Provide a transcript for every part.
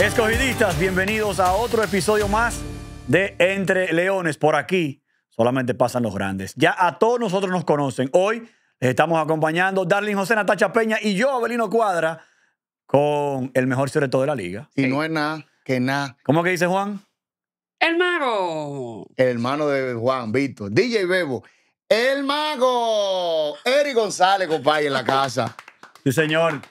Escogidistas, bienvenidos a otro episodio más de Entre Leones. Por aquí solamente pasan los grandes. Ya a todos nosotros nos conocen. Hoy les estamos acompañando Darling José Natacha Peña y yo, Abelino Cuadra, con el mejor sobre de la liga. Y no es nada, que nada. ¿Cómo que dice Juan? El mago. El hermano de Juan, Víctor. DJ Bebo. El mago. Eric González, compadre, en la casa. Sí, señor.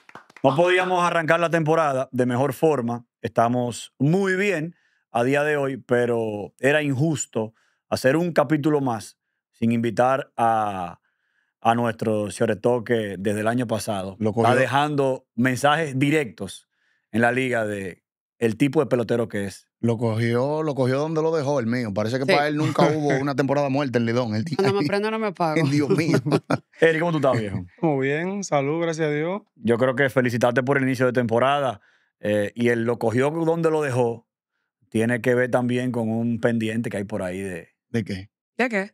No podíamos arrancar la temporada de mejor forma Estamos muy bien a día de hoy, pero era injusto hacer un capítulo más sin invitar a, a nuestro señor Toque desde el año pasado. Lo Está dejando mensajes directos en la liga de el tipo de pelotero que es. Lo cogió, lo cogió donde lo dejó el mío. Parece que para él nunca hubo una temporada muerta en Lidón. El no me prendo, no me pago. Dios mío. Eric, ¿cómo tú estás, viejo? Muy bien, salud, gracias a Dios. Yo creo que felicitarte por el inicio de temporada. Eh, y él lo cogió donde lo dejó. Tiene que ver también con un pendiente que hay por ahí de. ¿De qué? ¿De qué?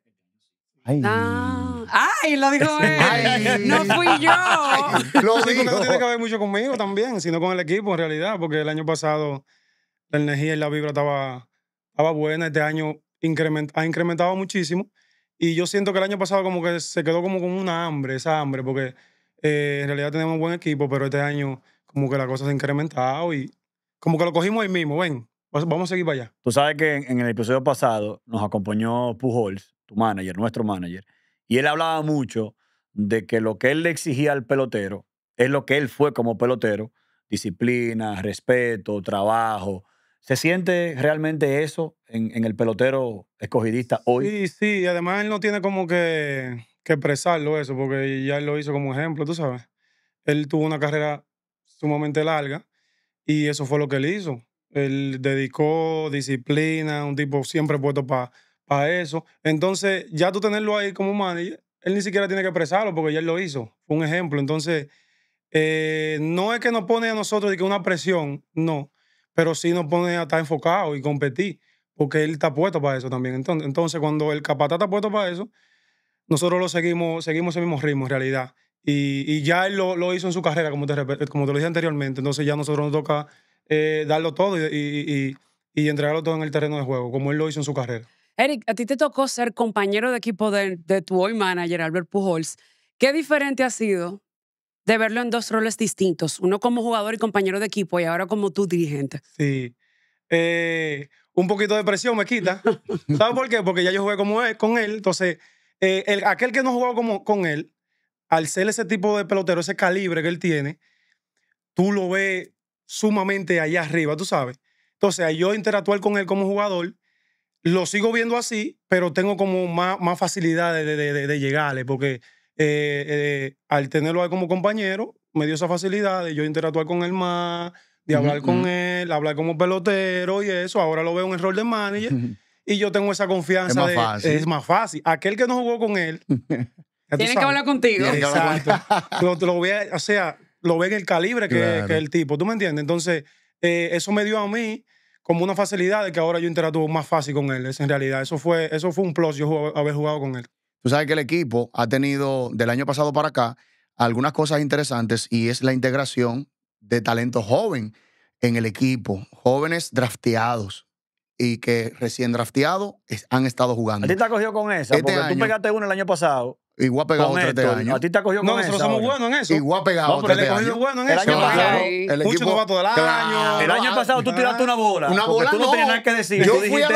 Ay. Ay, lo dijo él. No fui yo. lo No tiene que ver mucho conmigo también, sino con el equipo en realidad, porque el año pasado la energía y la vibra estaba, estaba buena. Este año ha incrementado muchísimo. Y yo siento que el año pasado como que se quedó como con una hambre, esa hambre, porque eh, en realidad tenemos un buen equipo, pero este año como que la cosa se ha incrementado y como que lo cogimos ahí mismo, ven, vamos a seguir para allá. Tú sabes que en, el episodio pasado nos acompañó Pujols, tu manager, nuestro manager, y él hablaba mucho de que lo que él le exigía al pelotero es lo que él fue como pelotero, disciplina, respeto, trabajo. ¿Se siente realmente eso en, el pelotero escogidista hoy? Sí, sí, Y además él no tiene como que, que expresarlo eso, porque ya él lo hizo como ejemplo, tú sabes. Él tuvo una carrera sumamente larga y eso fue lo que él hizo. Él dedicó disciplina, un tipo siempre puesto para eso. Entonces, ya tú tenerlo ahí como manager, él ni siquiera tiene que expresarlo porque ya él lo hizo. Fue un ejemplo. Entonces, eh, no es que nos pone a nosotros de que una presión, no, pero sí nos pone a estar enfocados y competir porque él está puesto para eso también. Entonces, entonces cuando el capataz está puesto para eso, nosotros lo seguimos, seguimos el mismo ritmo en realidad. Y, ya él lo, hizo en su carrera, como te, como te lo dije anteriormente. Entonces ya nosotros nos toca eh, darlo todo y, entregarlo todo en el terreno de juego, como él lo hizo en su carrera. Eric, a ti te tocó ser compañero de equipo de, tu hoy manager, Albert Pujols. ¿Qué diferente ha sido de verlo en dos roles distintos? Uno como jugador y compañero de equipo y ahora como tu dirigente. Sí. Eh, un poquito de presión me quita. ¿Sabes por qué? Porque ya yo jugué como e, con él. Entonces, eh, el, aquel que no jugó como, con él, al ser ese tipo de pelotero, ese calibre que él tiene, tú lo ves sumamente allá arriba, tú sabes. Entonces, yo interactuar con él como jugador, lo sigo viendo así, pero tengo como más, más facilidad de, llegarle, porque eh, eh, al tenerlo ahí como compañero, me dio esa facilidad de yo interactuar con él más, de hablar con él, hablar como pelotero y eso. Ahora lo veo en el rol de manager y yo tengo esa confianza. Es más, de, fácil. es más fácil. Aquel que no jugó con él, Tienen que hablar contigo. lo, ve, o sea, lo el calibre que, es el tipo, ¿tú me entiendes? Entonces, eh, eso me dio a mí como una facilidad de que ahora yo interactúo más fácil con él. en realidad, eso fue, eso fue un plus yo haber jugado con él. Tú sabes que el equipo ha tenido del año pasado para acá algunas cosas interesantes y es la integración de talento joven en el equipo, jóvenes drafteados y que recién drafteados han estado jugando. A ti te ha cogido con esa, este porque tú pegaste uno el año pasado Igual ha pegado 13 años. A ti te ha No, nosotros en eso. Igual pegado este El año pasado, el año. pasado tú tiraste una bola. Una bola tú no, nada que decir. Yo fui a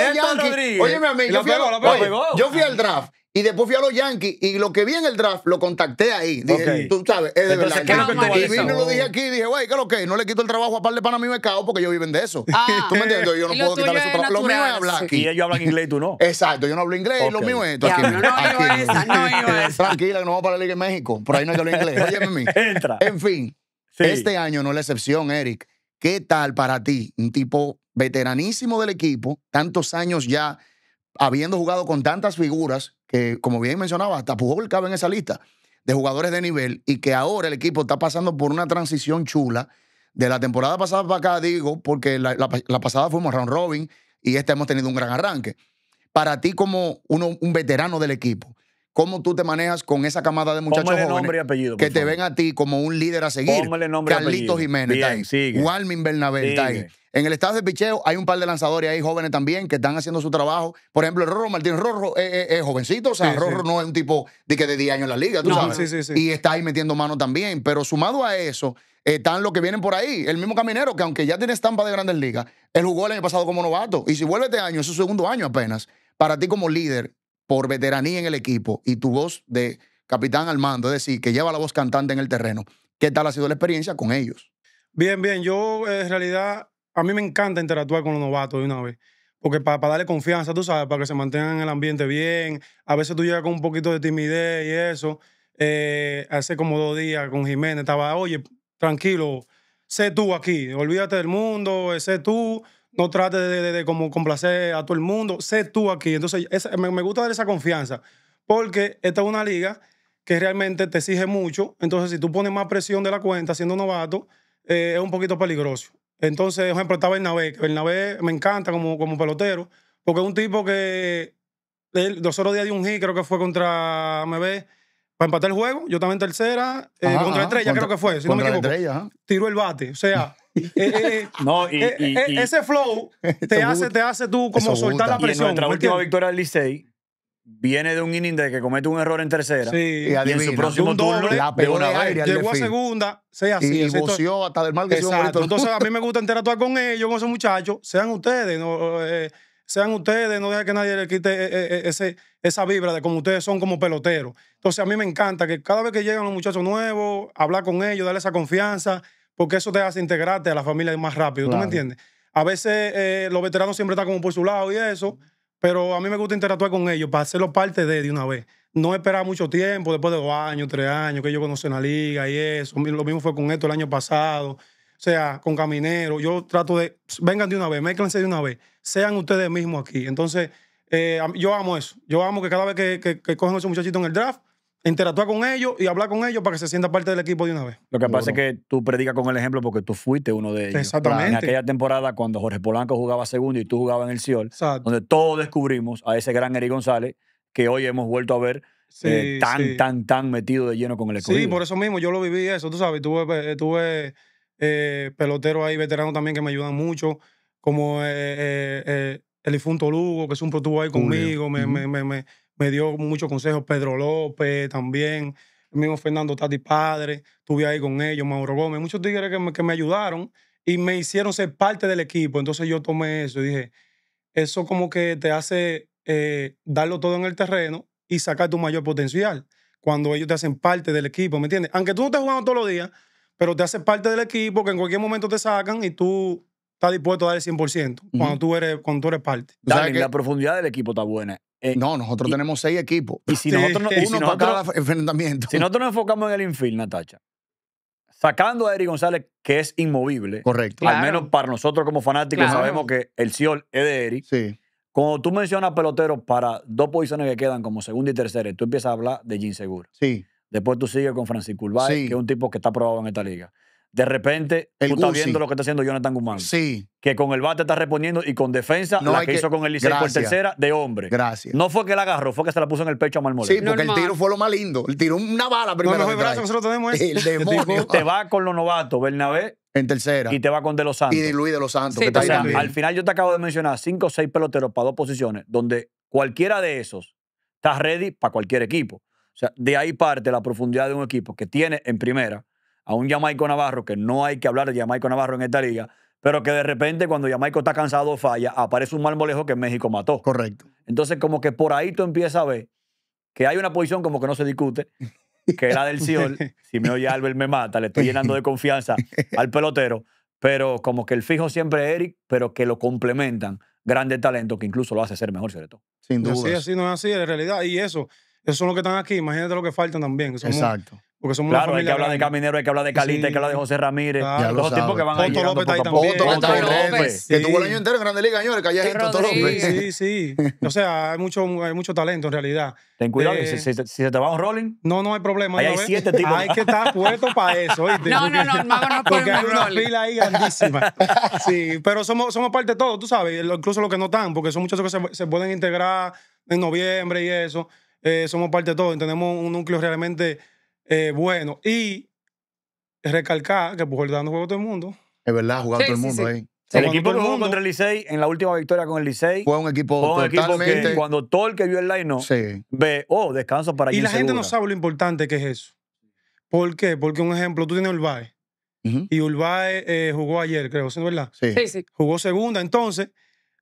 yo fui al draft y después fui a los Yankees y lo que vi en el draft lo contacté ahí. Dije, tú sabes, es de verdad. y vino y lo dije aquí y dije, güey, ¿qué es lo que? No le quito el trabajo a par de me mi mercado porque ellos viven de eso. Ah. ¿Tú me entiendes? Yo no puedo quitarle su trabajo. Lo mío es hablar aquí. Y ellos hablan inglés y tú no. Exacto, yo no hablo inglés y lo mío es esto. Aquí, no, Tranquila, que no vamos para la Liga de México. Por ahí no hay que hablar inglés. Entra. En fin, este año no es la excepción, Eric. ¿Qué tal para ti? Un tipo veteranísimo del equipo, tantos años ya habiendo jugado con tantas figuras, que como bien mencionaba, hasta Pujol cabe en esa lista de jugadores de nivel y que ahora el equipo está pasando por una transición chula. De la temporada pasada para acá, digo, porque la, pasada fuimos round robin y este hemos tenido un gran arranque. Para ti, como uno, un veterano del equipo, ¿cómo tú te manejas con esa camada de muchachos jóvenes que te ven a ti como un líder a seguir? Póngale nombre Jiménez, Bien, ahí. Walmin Bernabé, ahí. En el estado de picheo hay un par de lanzadores ahí jóvenes también que están haciendo su trabajo. Por ejemplo, el Rorro Martín Rorro es, eh, eh, eh, jovencito, o sea, Rorro no es un tipo de que de 10 años en la liga, tú sabes. y está ahí metiendo mano también. Pero sumado a eso, están los que vienen por ahí. El mismo Caminero, que aunque ya tiene estampa de grandes ligas, él jugó el año pasado como novato. Y si vuelve este año, es su segundo año apenas. Para ti como líder, por veteranía en el equipo y tu voz de capitán al mando, es decir, que lleva la voz cantante en el terreno, ¿qué tal ha sido la experiencia con ellos? Bien, bien. Yo, en realidad, a mí me encanta interactuar con los novatos de una vez. Porque para, darle confianza, tú sabes, para que se mantengan en el ambiente bien. A veces tú llegas con un poquito de timidez y eso. Eh, hace como dos días con Jiménez estaba, oye, tranquilo, sé tú aquí, olvídate del mundo, sé tú, no trates de, como complacer a todo el mundo, sé tú aquí. Entonces, me, gusta dar esa confianza, porque esta es una liga que realmente te exige mucho, entonces si tú pones más presión de la cuenta siendo novato, eh, es un poquito peligroso. Entonces, por ejemplo, estaba Bernabé, que Bernabé me encanta como, como pelotero, porque es un tipo que dos horas día de un hit, creo que fue contra MB, para empatar el juego, yo también tercera, eh, contra Estrella creo que fue, si no me equivoco. tiró el bate, o sea... Eh, eh, no, y, ese flow te hace, te hace tú como soltar la presión. Y última victoria del Licey, viene de un inning de que comete un error en tercera. Y, en su próximo una llegó a segunda, sea así. Y, hasta del mal que Entonces a mí me gusta interactuar con ellos, con esos muchachos. Sean ustedes, no, eh, sean ustedes, no dejen que nadie le quite eh, eh, ese, esa vibra de como ustedes son como peloteros. Entonces a mí me encanta que cada vez que llegan los muchachos nuevos, hablar con ellos, darle esa confianza, porque eso te hace integrarte a la familia más rápido, ¿tú me entiendes? A veces los veteranos siempre están como por su lado y eso, pero a mí me gusta interactuar con ellos para hacerlo parte de, de una vez. No esperar mucho tiempo, después de dos años, tres años, que ellos conocen la liga y eso. Lo mismo fue con esto el año pasado. O sea, con Caminero. Yo trato de, vengan de una vez, méclense de una vez, sean ustedes mismos aquí. Entonces, eh, yo amo eso. Yo amo que cada vez que, que, que cogen a esos muchachitos en el draft, interactuar con ellos y hablar con ellos para que se sienta parte del equipo de una vez. Lo que pasa es que tú predicas con el ejemplo porque tú fuiste uno de ellos. Exactamente. En aquella temporada cuando Jorge Polanco jugaba segundo y tú jugabas en el Ciol, donde todos descubrimos a ese gran Eric González que hoy hemos vuelto a ver eh, tan, tan, tan metido de lleno con el equipo. Sí, por eso mismo yo lo viví eso, tú sabes, tuve, eh, tuve eh, peloteros ahí, veteranos también que me ayudan mucho, como eh, el difunto Lugo, que es un pro ahí conmigo, me, me, me me dio muchos consejos Pedro López también, el mismo Fernando Tati Padre, estuve ahí con ellos, Mauro Gómez, muchos tigres que me, ayudaron y me hicieron ser parte del equipo. Entonces yo tomé eso y dije, eso como que te hace eh, darlo todo en el terreno y sacar tu mayor potencial cuando ellos te hacen parte del equipo, ¿me entiendes? Aunque tú no estés jugando todos los días, pero te haces parte del equipo que en cualquier momento te sacan y tú estás dispuesto a dar el 100% cuando, tú eres, cuando eres parte. Dale, que... la profundidad del equipo está buena. Eh, no, nosotros tenemos seis equipos. Y si nosotros, enfrentamiento. Si nosotros nos enfocamos en el infield, Natacha, sacando a Eric González, que es inmovible. Correcto. Al menos para nosotros como fanáticos sabemos que el Ciol es de Eric. Sí. Cuando tú mencionas peloteros para dos posiciones que quedan como segunda y tercera, tú empiezas a hablar de Jim Segura. Sí. Después tú sigues con Francisco Urbay, que es un tipo que está probado en esta liga. De repente, tú estás viendo lo que está haciendo Jonathan Guzmán. Sí. Que con el bate está respondiendo y con defensa, la que, hizo con el Licey por tercera, de hombre. Gracias. No fue que la agarró, fue que se la puso en el pecho a Marmoleo. Sí, porque el tiro fue lo más lindo. El tiro una bala primero. No, nosotros tenemos El demonio. te va con los novatos, Bernabé. En tercera. Y te va con De Los Santos. Y Luis De Los Santos. al final yo te acabo de mencionar cinco o seis peloteros para dos posiciones, donde cualquiera de esos está ready para cualquier equipo. O sea, de ahí parte la profundidad de un equipo que tiene en primera a un Jamaico Navarro, que no hay que hablar de Jamaico Navarro en esta liga, pero que de repente cuando Jamaico está cansado falla, aparece un marmolejo que México mató. Correcto. Entonces como que por ahí tú empiezas a ver que hay una posición como que no se discute, que la del Ciol, si me oye Albert me mata, le estoy llenando de confianza al pelotero, pero como que el fijo siempre es Eric, pero que lo complementan grandes talentos que incluso lo hace ser mejor sobre todo. Sin duda. Así, así no es así, en realidad, y eso, eso son los que están aquí, imagínate lo que faltan también. Exacto. Porque somos claro, hay que hablar de Caminero, hay que hablar de Calita, hay que hablar de José Ramírez. Claro, los tipos que van a Otto López ahí también. López. Que tuvo el año entero en Grande Liga, señores, callejito, Otto Sí, sí. o sea, hay mucho, hay mucho talento en realidad. Ten cuidado, eh, si, se te va un rolling. No, no hay problema. hay siete tipos. Hay que estar puesto para eso, No, No, no, no, no Porque hay una fila ahí grandísima. Sí, pero somos, somos parte de todo, tú sabes, incluso los que no están, porque son muchos que se, pueden integrar en noviembre y eso. Eh, somos parte de todo, tenemos un núcleo realmente eh, bueno, y recalcar que Pujol está todo el mundo. Es verdad, jugando todo el mundo El equipo jugó mundo. contra el Licey en la última victoria con el Licey fue un equipo un equipo cuando todo el que vio el line no Sí. ve, oh, descanso para Y la gente no sabe lo importante que es eso. ¿Por qué? Porque un ejemplo, tú tienes Urbae. Y Urbae eh, jugó ayer, creo, ¿sí, verdad? Sí. Sí, Jugó segunda. Entonces,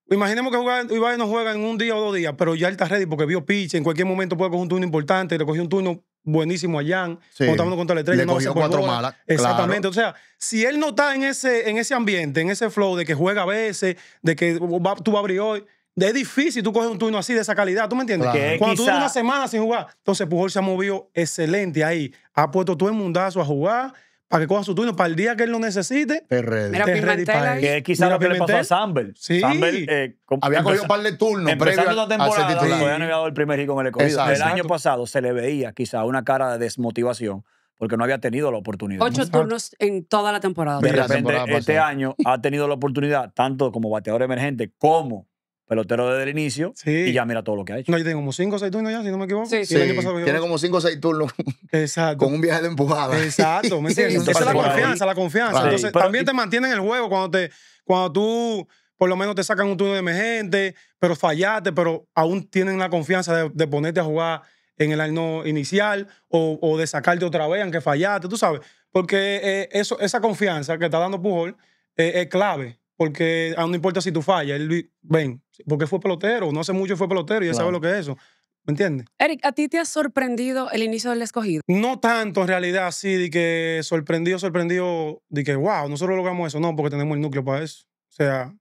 imaginemos que Urbae no juega en un día o dos días, pero ya él está ready porque vio pitch, en cualquier momento puede coger un turno importante, le cogió un turno buenísimo a Jan, sí. contra la estrella, Le no cogió cuatro malas. Exactamente. O sea, si él no está en ese, en ese ambiente, en ese flow de que juega a veces, de que tú vas a abrir hoy, es difícil tú coges un turno así de esa calidad, ¿tú me entiendes? Cuando tú una semana sin jugar, entonces Pujol se ha movido excelente ahí. Ha puesto todo el mundazo a jugar para que coja su turno, para el día que él lo necesite. Te ready. Mira, para Que quizás lo que le pasó a Samber. Eh, había cogido un par de turnos previo a la temporada. había el con El año pasado se le veía quizá una cara de desmotivación porque no había tenido la oportunidad. Ocho turnos en toda la temporada. De repente, temporada este año ha tenido la oportunidad, tanto como bateador emergente como pelotero desde el inicio y ya mira todo lo que ha hecho. No, yo tengo como 5 o 6 turnos ya, si no me equivoco. Sí, Tiene como 5 o 6 turnos. Exacto. Con un viaje de empujada. Exacto, ¿me entiendes? Esa es la confianza, la confianza. Entonces, también te mantienen el juego cuando, te, cuando tú, por lo menos, te sacan un turno de emergente, pero fallaste, pero aún tienen la confianza de, ponerte a jugar en el año inicial o, o, de sacarte otra vez, aunque fallaste, tú sabes. Porque eh, eso, esa confianza que está dando Pujol eh, es clave. Porque aún ah, no importa si tú fallas, él, ven, porque fue pelotero, no hace mucho fue pelotero y él sabe lo que es eso. ¿Me entiendes? Eric, ¿a ti te ha sorprendido el inicio del escogido? No tanto en realidad, sí, de que sorprendido, sorprendido, de que wow, nosotros logramos eso. No, porque tenemos el núcleo para eso. O sea,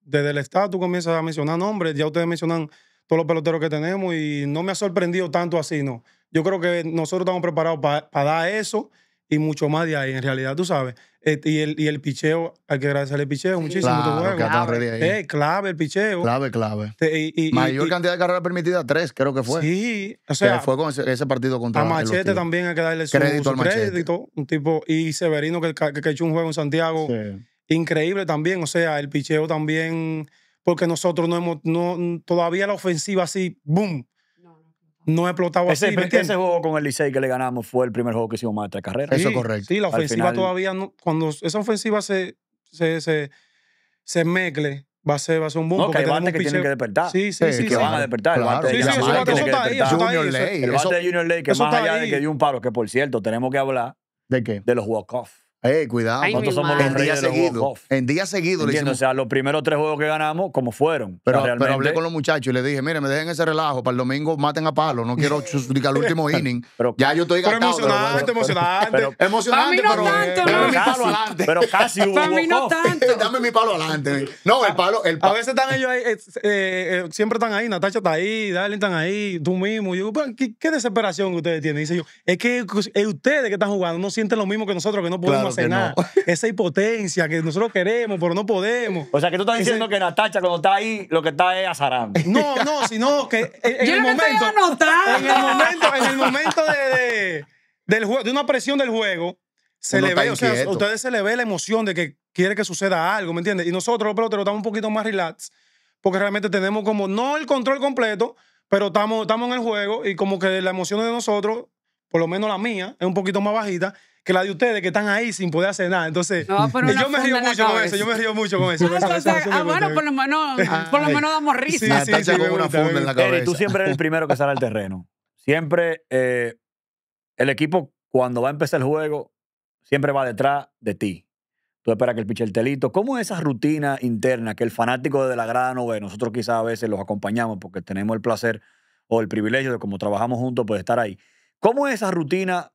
desde el estado tú comienzas a mencionar nombres, ya ustedes mencionan todos los peloteros que tenemos y no me ha sorprendido tanto así, no. Yo creo que nosotros estamos preparados para dar eso y mucho más de ahí, en realidad, tú sabes. Este, y el, y el picheo, hay que agradecerle el picheo, muchísimo. Claro, clave. Eh, clave el picheo. Clave, clave. y, Mayor cantidad de carreras permitidas, tres, creo que fue. Sí, o sea. fue con ese, partido contra A Machete también hay que darle su crédito. un tipo, y Severino, que, echó un juego en Santiago. Increíble también, o sea, el picheo también, porque nosotros no hemos, no, todavía la ofensiva así, boom no ha explotado ese, así. ese juego con el Licey que le ganamos fue el primer juego que hicimos más de carrera. Eso es correcto. Sí, la ofensiva todavía no. Cuando esa ofensiva se, se, se, se va a ser, va a ser un boom. No, que hay que tienen que despertar. Sí, sí, sí. Que sí, van a despertar. Claro. El bate de Junior Ley. El bate de Junior Ley, que más allá de que dio un paro, que por cierto, tenemos que hablar. ¿De qué? De los walk-off. Eh, cuidado. Nosotros somos los en día seguido. en día seguido le hicimos... O sea, los primeros tres juegos que ganamos, como fueron. Pero, realmente... hablé con los muchachos y les dije, mire, me dejen ese relajo. Para el domingo maten a palo. No quiero explicar el último inning. pero, ya yo estoy gastado. Pero emocionante, emocionante. Para mí pero... Tanto, no. Pero casi Para mí no tanto. Dame mi palo adelante. No, el palo... El A veces están ellos ahí, eh, eh, eh, siempre están ahí. Natacha está ahí, Darlene están ahí, tú mismo. Yo ¿qué, desesperación que ustedes tienen? Dice yo, es que ustedes que están jugando no sienten lo mismo que nosotros, que no podemos... Esa impotencia que nosotros queremos, pero no podemos. O sea, que tú estás diciendo que Natacha cuando está ahí, lo que está es azarando. No, no, sino que en, el momento, en el momento, en el momento de, del juego, de una presión del juego, se le ve, o sea, ustedes se le ve la emoción de que quiere que suceda algo, ¿me entiendes? Y nosotros los peloteros estamos un poquito más relax, porque realmente tenemos como, no el control completo, pero estamos, estamos en el juego y como que la emoción de nosotros, por lo menos la mía, es un poquito más bajita que la de ustedes que están ahí sin poder hacer nada. Entonces, yo me río mucho con eso, yo me río mucho con eso. Ah, ah, por lo menos, ah, por lo menos damos risa. Sí, una funda en la cabeza. Eri, tú siempre eres el primero que sale al terreno. Siempre eh, el equipo, cuando va a empezar el juego, siempre va detrás de ti. Tú esperas que el pitcher telito. ¿Cómo es esa rutina interna que el fanático de la grada no ve? Nosotros quizás a veces los acompañamos porque tenemos el placer o el privilegio de como trabajamos juntos, pues estar ahí. ¿Cómo es esa rutina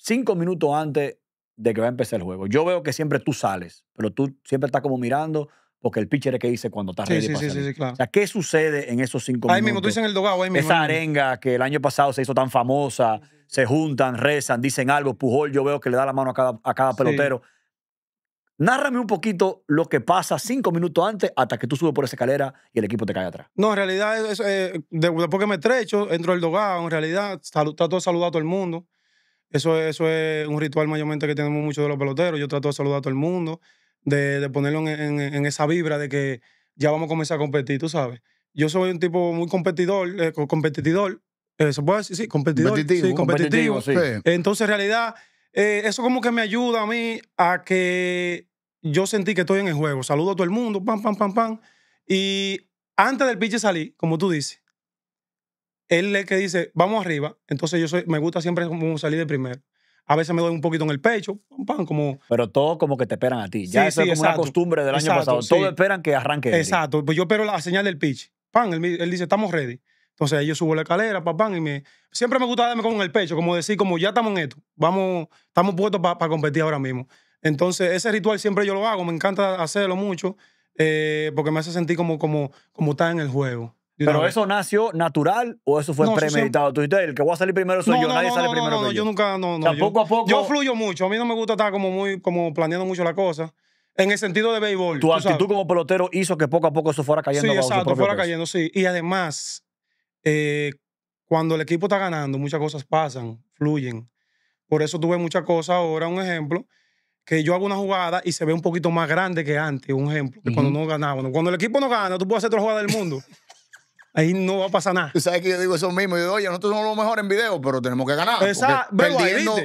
cinco minutos antes de que va a empezar el juego. Yo veo que siempre tú sales, pero tú siempre estás como mirando porque el pitcher es que dice cuando estás sí, sí, sí, sí, O sea, ¿qué sucede en esos cinco minutos? Ahí mismo, tú dices en el dogado, Esa arenga que el año pasado se hizo tan famosa, se juntan, rezan, dicen algo. Pujol, yo veo que le da la mano a cada, a cada pelotero. Nárrame un poquito lo que pasa cinco minutos antes hasta que tú subes por esa escalera y el equipo te cae atrás. No, en realidad, es, eh, después que me estrecho, entro el dogado, en realidad, está trato de a todo el mundo. Eso, es un ritual mayormente que tenemos muchos de los peloteros. Yo trato de saludar a todo el mundo, de, de ponerlo en, esa vibra de que ya vamos a comenzar a competir, tú sabes. Yo soy un tipo muy competidor, eh, competidor, eh, ¿se puede decir? Sí, competidor. Competitivo. Sí, competitivo. Entonces, en realidad, eh, eso como que me ayuda a mí a que yo sentí que estoy en el juego. Saludo a todo el mundo, pam, pam, pam, pam. Y antes del pitch salí, como tú dices, él es el que dice, vamos arriba. Entonces yo me gusta siempre como salir de primero. A veces me doy un poquito en el pecho, pam, como... Pero todo como que te esperan a ti. Ya es una costumbre del año pasado. Todos esperan que arranque. Exacto. Pues yo espero la señal del pitch. Pan, él, dice, estamos ready. Entonces yo subo la escalera, pam, pam, y me... Siempre me gusta darme con el pecho, como decir, como ya estamos en esto. Vamos, estamos puestos para competir ahora mismo. Entonces ese ritual siempre yo lo hago. Me encanta hacerlo mucho eh, porque me hace sentir como, como, como estar en el juego. Pero eso nació natural o eso fue premeditado. Tú dijiste, el que voy a salir primero soy yo, nadie sale primero. No, que yo. nunca, no, no. a poco. Yo fluyo mucho. A mí no me gusta estar como muy, como planeando mucho la cosa. En el sentido de béisbol. Tu actitud como pelotero hizo que poco a poco eso fuera cayendo. Sí, exacto, fuera cayendo, sí. Y además, eh, cuando el equipo está ganando, muchas cosas pasan, fluyen. Por eso tuve muchas cosas ahora, un ejemplo, que yo hago una jugada y se ve un poquito más grande que antes, un ejemplo, cuando no ganábamos. Cuando el equipo no gana, tú puedes hacer otra jugada del mundo. ahí no va a pasar nada. Tú sabes que yo digo eso mismo. Yo digo, oye, nosotros somos los mejores en video, pero tenemos que ganar. Exacto.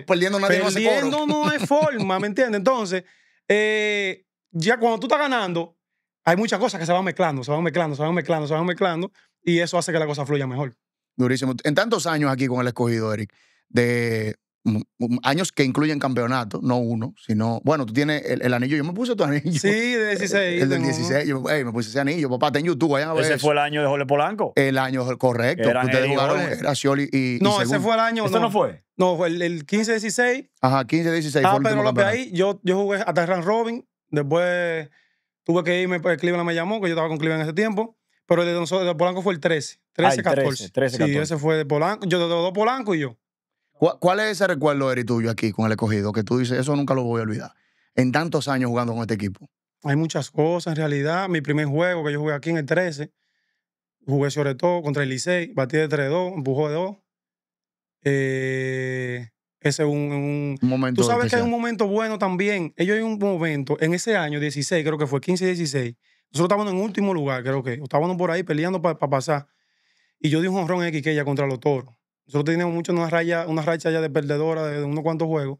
perdiendo, no hay forma, ¿me entiendes? Entonces, eh, ya cuando tú estás ganando, hay muchas cosas que se van mezclando, se van mezclando, se van mezclando, se van mezclando, y eso hace que la cosa fluya mejor. Durísimo. En tantos años aquí con el escogido, Eric, de años que incluyen campeonato, no uno, sino, bueno, tú tienes el, anillo, yo me puse tu anillo. Sí, de 16. El, del 16, yo me puse ese anillo, papá, ten YouTube, vayan a ver. Ese fue el año de Jorge Polanco. El año correcto, ustedes jugaron era Scioli y, No, ese fue el año. ¿Eso no, fue? No, fue el, 15-16. Ajá, 15-16. Ah, Pedro López ahí, yo, jugué hasta Ran Robin, después tuve que irme, pues Cleveland me llamó, que yo estaba con Cleveland en ese tiempo, pero el de, nosotros, de Polanco fue el 13, 13-14. Sí, ese fue de Polanco, yo de, dos de Polanco y yo. ¿Cuál es ese recuerdo, Eri, tuyo aquí con el escogido? Que tú dices, eso nunca lo voy a olvidar. En tantos años jugando con este equipo. Hay muchas cosas, en realidad. Mi primer juego que yo jugué aquí en el 13, jugué sobre todo contra el Licey, batí de 3-2, empujó de 2. Eh, ese es un, un, momento. Tú sabes que es un momento bueno también. Ellos hay un momento, en ese año 16, creo que fue 15-16, nosotros estábamos en último lugar, creo que. Estábamos por ahí peleando para pasar. Y yo di un honrón en ella contra los toros. Nosotros teníamos mucho una, raya, una racha ya de perdedora de, unos cuantos juegos.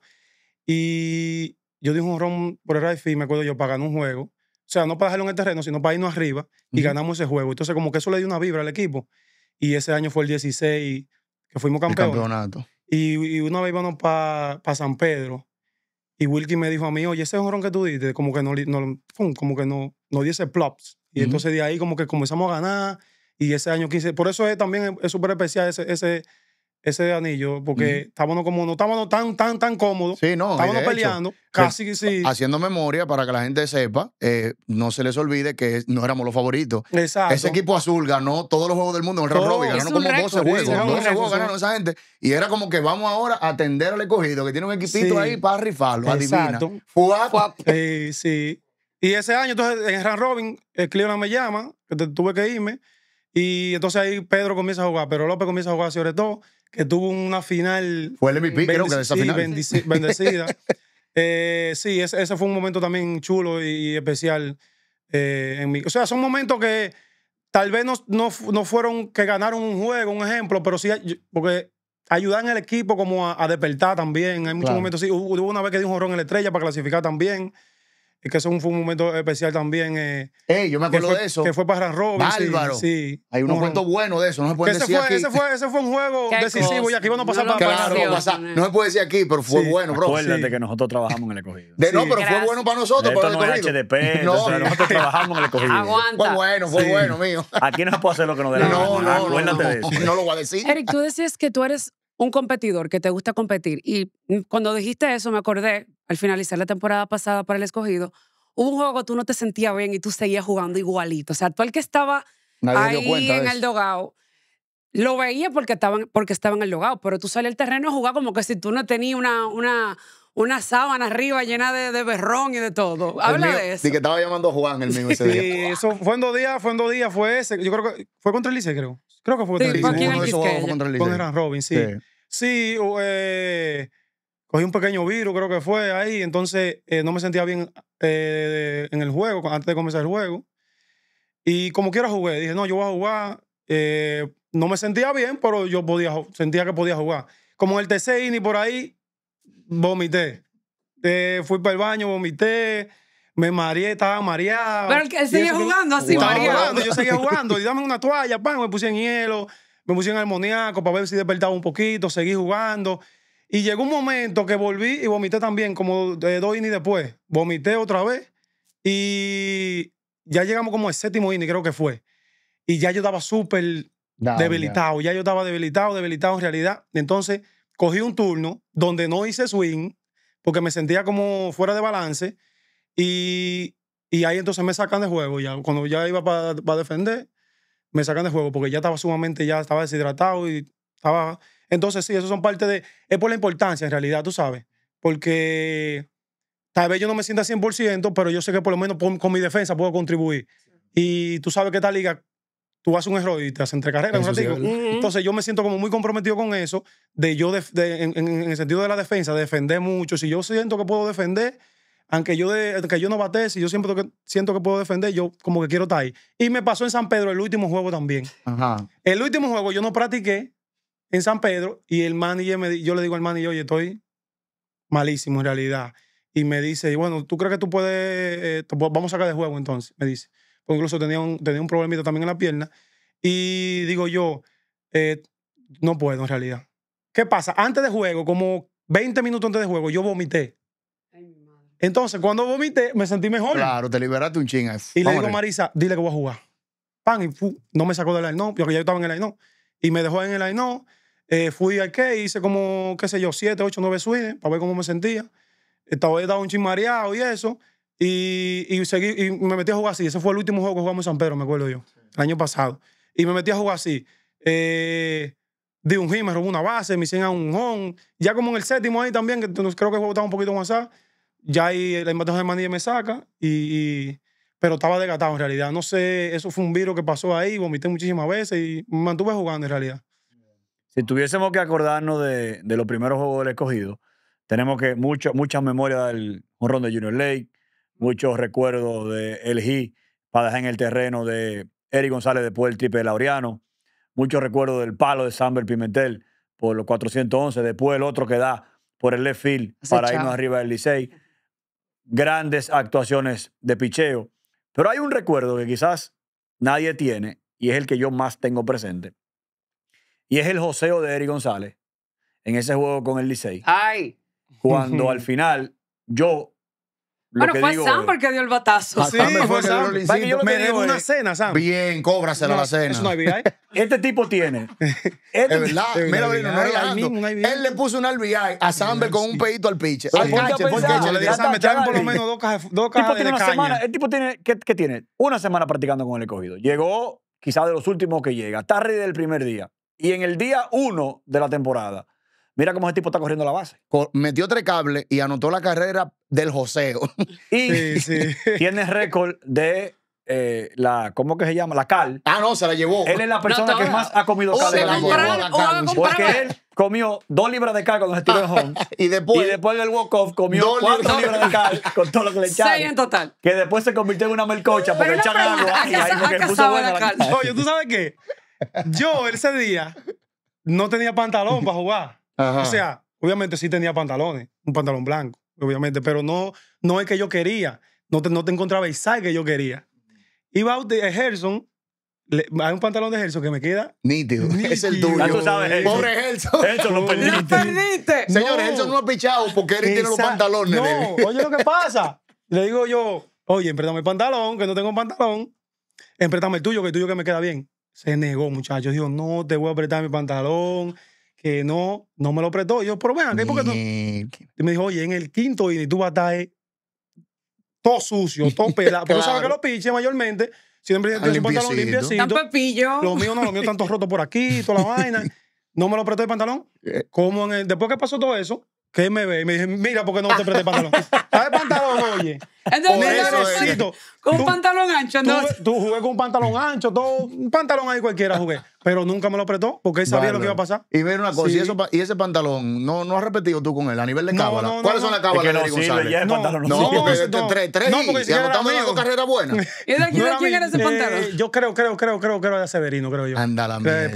Y yo di un ron por el Raifi y me acuerdo yo pagando un juego. O sea, no para dejarlo en el terreno, sino para irnos arriba y ganamos ese juego. Entonces, como que eso le dio una vibra al equipo. Y ese año fue el 16 que fuimos campeones. campeonato. Y, una vez íbamos para San Pedro. Y Wilkie me dijo a mí, oye, ese ron que tú diste, como que no, no como que no, no di ese plops. Y entonces de ahí como que comenzamos a ganar. Y ese año 15, por eso es también es súper especial ese, ese, ese anillo, porque estábamos como no estábamos tan, tan, tan cómodos. Sí, no. Estábamos peleando, eh, casi que sí. Haciendo memoria para que la gente sepa, eh, no se les olvide que no éramos los favoritos. Exacto. Ese equipo azul ganó todos los juegos del mundo en el Ran Robin, ganaron como 12 juegos. 12 juegos ganaron esa gente. Y era como que vamos ahora a atender al escogido, que tiene un equipito ahí para rifarlo. Adivina. Fuap. sí. Y ese año, entonces, en Rand Robin, el Cleveland me llama, que tuve que irme. Y entonces ahí Pedro comienza a jugar, pero López comienza a jugar sobre todo que tuvo una final. Fue el MVP, creo que bendecida. Eh, sí, ese, fue un momento también chulo y, especial eh, en mí. O sea, son momentos que tal vez no, no, fueron que ganaron un juego, un ejemplo, pero sí, porque ayudan al equipo como a, despertar también. Hay muchos momentos, sí, hubo una vez que dio un jorrón en la estrella para clasificar también. Es que eso fue un momento especial también. Eh, Ey, yo me acuerdo de eso. Que fue para Robin. Bárbaro. Sí, Hay un momento bueno de eso. No se puede decir Ese fue, un juego decisivo y aquí van a pasar no para claro, para pasar. No se puede decir aquí, pero fue bueno, bro. Acuérdate que nosotros trabajamos en el escogido. De, no, pero fue bueno para nosotros. para el no es HDP. No. nosotros trabajamos en el escogido. Aguanta. Fue bueno, fue bueno, mío. Aquí no se puede hacer lo que nos dé la No, no, no. No lo voy a decir. Eric, tú decías que tú eres un competidor que te gusta competir. Y mm, cuando dijiste eso, me acordé, al finalizar la temporada pasada para el escogido, hubo un juego que tú no te sentías bien y tú seguías jugando igualito. O sea, tú el que estaba ahí en el dogao, lo veía porque estaba porque en el dogao, pero tú salías al terreno a jugar como que si tú no tenías una, una, una sábana arriba llena de, berrón y de todo. Habla de eso. y que estaba llamando a Juan el mismo ese día. Sí, eso fue en dos días, fue en dos días, fue ese. Yo creo que fue contra el Lice, creo. Creo que fue contra sí, Uno de el Con Robin, sí. Sí, eh, cogí un pequeño virus, creo que fue ahí. Entonces eh, no me sentía bien eh, en el juego, antes de comenzar el juego. Y como quiera jugué. Dije, no, yo voy a jugar. no me sentía bien, pero yo podía, sentía que podía jugar. Como en el TC ni por ahí, vomité. fui para el baño, vomité me mareé, estaba mareado. Pero él, seguía jugando así, mareado. yo seguía jugando. Y dame una toalla, pan, me puse en hielo, me puse en armoníaco para ver si despertaba un poquito, seguí jugando. Y llegó un momento que volví y vomité también, como de dos innings después. Vomité otra vez y ya llegamos como al séptimo inning, creo que fue. Y ya yo estaba súper debilitado, ya yo estaba debilitado, debilitado en realidad. Entonces cogí un turno donde no hice swing porque me sentía como fuera de balance y, ahí entonces me sacan de juego ya. Cuando ya iba para defender, me sacan de juego porque ya estaba sumamente, ya estaba deshidratado y estaba... Entonces sí, eso son parte de... Es por la importancia en realidad, tú sabes. Porque tal vez yo no me sienta 100%, pero yo sé que por lo menos con, mi defensa puedo contribuir. Y tú sabes que esta liga, tú haces un error y te haces entre carreras. Entonces yo me siento como muy comprometido con eso, de yo, en, el sentido de la defensa, defender mucho. Si yo siento que puedo defender aunque yo, que yo no bate, si yo siempre siento que puedo defender, yo como que quiero estar ahí. Y me pasó en San Pedro el último juego también. El último juego yo no practiqué en San Pedro y el manager me, yo le digo al manager, oye, estoy malísimo en realidad. Y me dice, y bueno, ¿tú crees que tú puedes, eh, vamos a sacar de juego entonces? Me dice. Porque incluso tenía un, tenía un problemita también en la pierna. Y digo yo, eh, no puedo en realidad. ¿Qué pasa? Antes de juego, como 20 minutos antes de juego, yo vomité. Entonces, cuando vomité, me sentí mejor. Claro, te liberaste un ching. Y le digo Marisa, dile que voy a jugar. Pan, y no me sacó del no, porque ya yo estaba en el no. Y me dejó en el no. Eh, fui al que hice como, qué sé yo, siete, ocho, nueve suites, para ver cómo me sentía. Estaba, estaba un mareado y eso. Y, y, me metí a jugar así. Ese fue el último juego que jugamos en San Pedro, me acuerdo yo, el año pasado. Y me metí a jugar así. Eh, un hit, me robó una base, me hicieron un home. Ya como en el séptimo ahí también, que creo que el juego estaba un poquito más ya ahí la de Maní me saca y, pero estaba desgatado en realidad. No sé, eso fue un viro que pasó ahí, vomité muchísimas veces y me mantuve jugando en realidad. Si tuviésemos que acordarnos de, los primeros juegos del escogido, tenemos que mucho, muchas memorias del honrón de Junior Lake, muchos recuerdos de El para dejar en el terreno de Eric González después del triple de Laureano, muchos recuerdos del palo de Samber Pimentel por los 411, después el otro que da por el left field para irnos arriba del Licey grandes actuaciones de picheo. Pero hay un recuerdo que quizás nadie tiene y es el que yo más tengo presente. Y es el joseo de Eric González en ese juego con el Licey. ¡Ay! Cuando al final yo bueno, fue digo, Sam porque dio el batazo. Sí, fue Sam. Que yo una cena, Sam. Bien, cóbrasela la cena. Es un IBI. Este tipo tiene. Este es verdad. Mira, no Él le puso un RBI a Samber con un pedito al piche. Al piche, por Le dije a Samber, por lo menos dos cajas, dos cajas de caña. El tipo tiene, ¿qué, ¿qué tiene? Una semana practicando con el escogido. Llegó quizás de los últimos que llega. Está del primer día. Y en el día uno de la temporada Mira cómo ese tipo está corriendo la base. Metió tres cables y anotó la carrera del joseo. Y sí, sí. tiene récord de eh, la, ¿cómo que se llama? La cal. Ah, no, se la llevó. Él es la persona que más ha comido oh, cal Porque él comió dos libras de cal cuando se tiró de home. y, después, y después del walk-off comió cuatro libras de cal con todo lo que le echaron. Seis en total. Que después se convirtió en una melcocha porque echaron agua. Y ahí porque puso buena cal. Oye, ¿tú sabes qué? Yo ese día no tenía pantalón para jugar. O sea, obviamente sí tenía pantalones, un pantalón blanco, obviamente, pero no, no es que yo quería. No te, no te encontraba el que yo quería. Iba a Gerson, hay un pantalón de Gerson que me queda. Nítido. Es el tuyo. sabes, Gerson. Pobre Gerson. Eso lo perdiste! Señor Gerson no ha pichado porque él tiene los pantalones. oye lo que pasa. Le digo yo, oye, empréstame el pantalón, que no tengo pantalón. Empréstame el tuyo, que el tuyo que me queda bien. Se negó, muchachos Dijo, no, te voy a apretar mi pantalón que no, no me lo prestó. Y yo, pero vean, ¿por qué tú? Y me dijo, oye, en el quinto y tú vas a estar eh, todo sucio, todo pelado. Pero sabes que los pinches mayormente siempre tienen su pantalón limpiecito. Tan pepillo. Lo mío no, lo mío tanto roto por aquí, toda la vaina. No me lo prestó el pantalón. Eh. Como en el, después que pasó todo eso, que él me ve y me dice, mira, porque no te presté el pantalón? ¿Sabes pantalón, oye? Entonces, Con un pantalón ancho, ¿no? Tú, jugué con un pantalón ancho, todo, un pantalón ahí cualquiera jugué. Pero nunca me lo apretó porque él sabía lo que iba a pasar. Y mira una cosa, y, ese pantalón, no, no has repetido tú con él a nivel de cábala. ¿Cuáles son las cábalas de Eric González? no, Porque, no, tres, no, porque si anotamos carrera buena. ¿Y de quién era, ese pantalón? Eh, yo creo, creo, creo, creo que era Severino, creo yo. Andala, eh,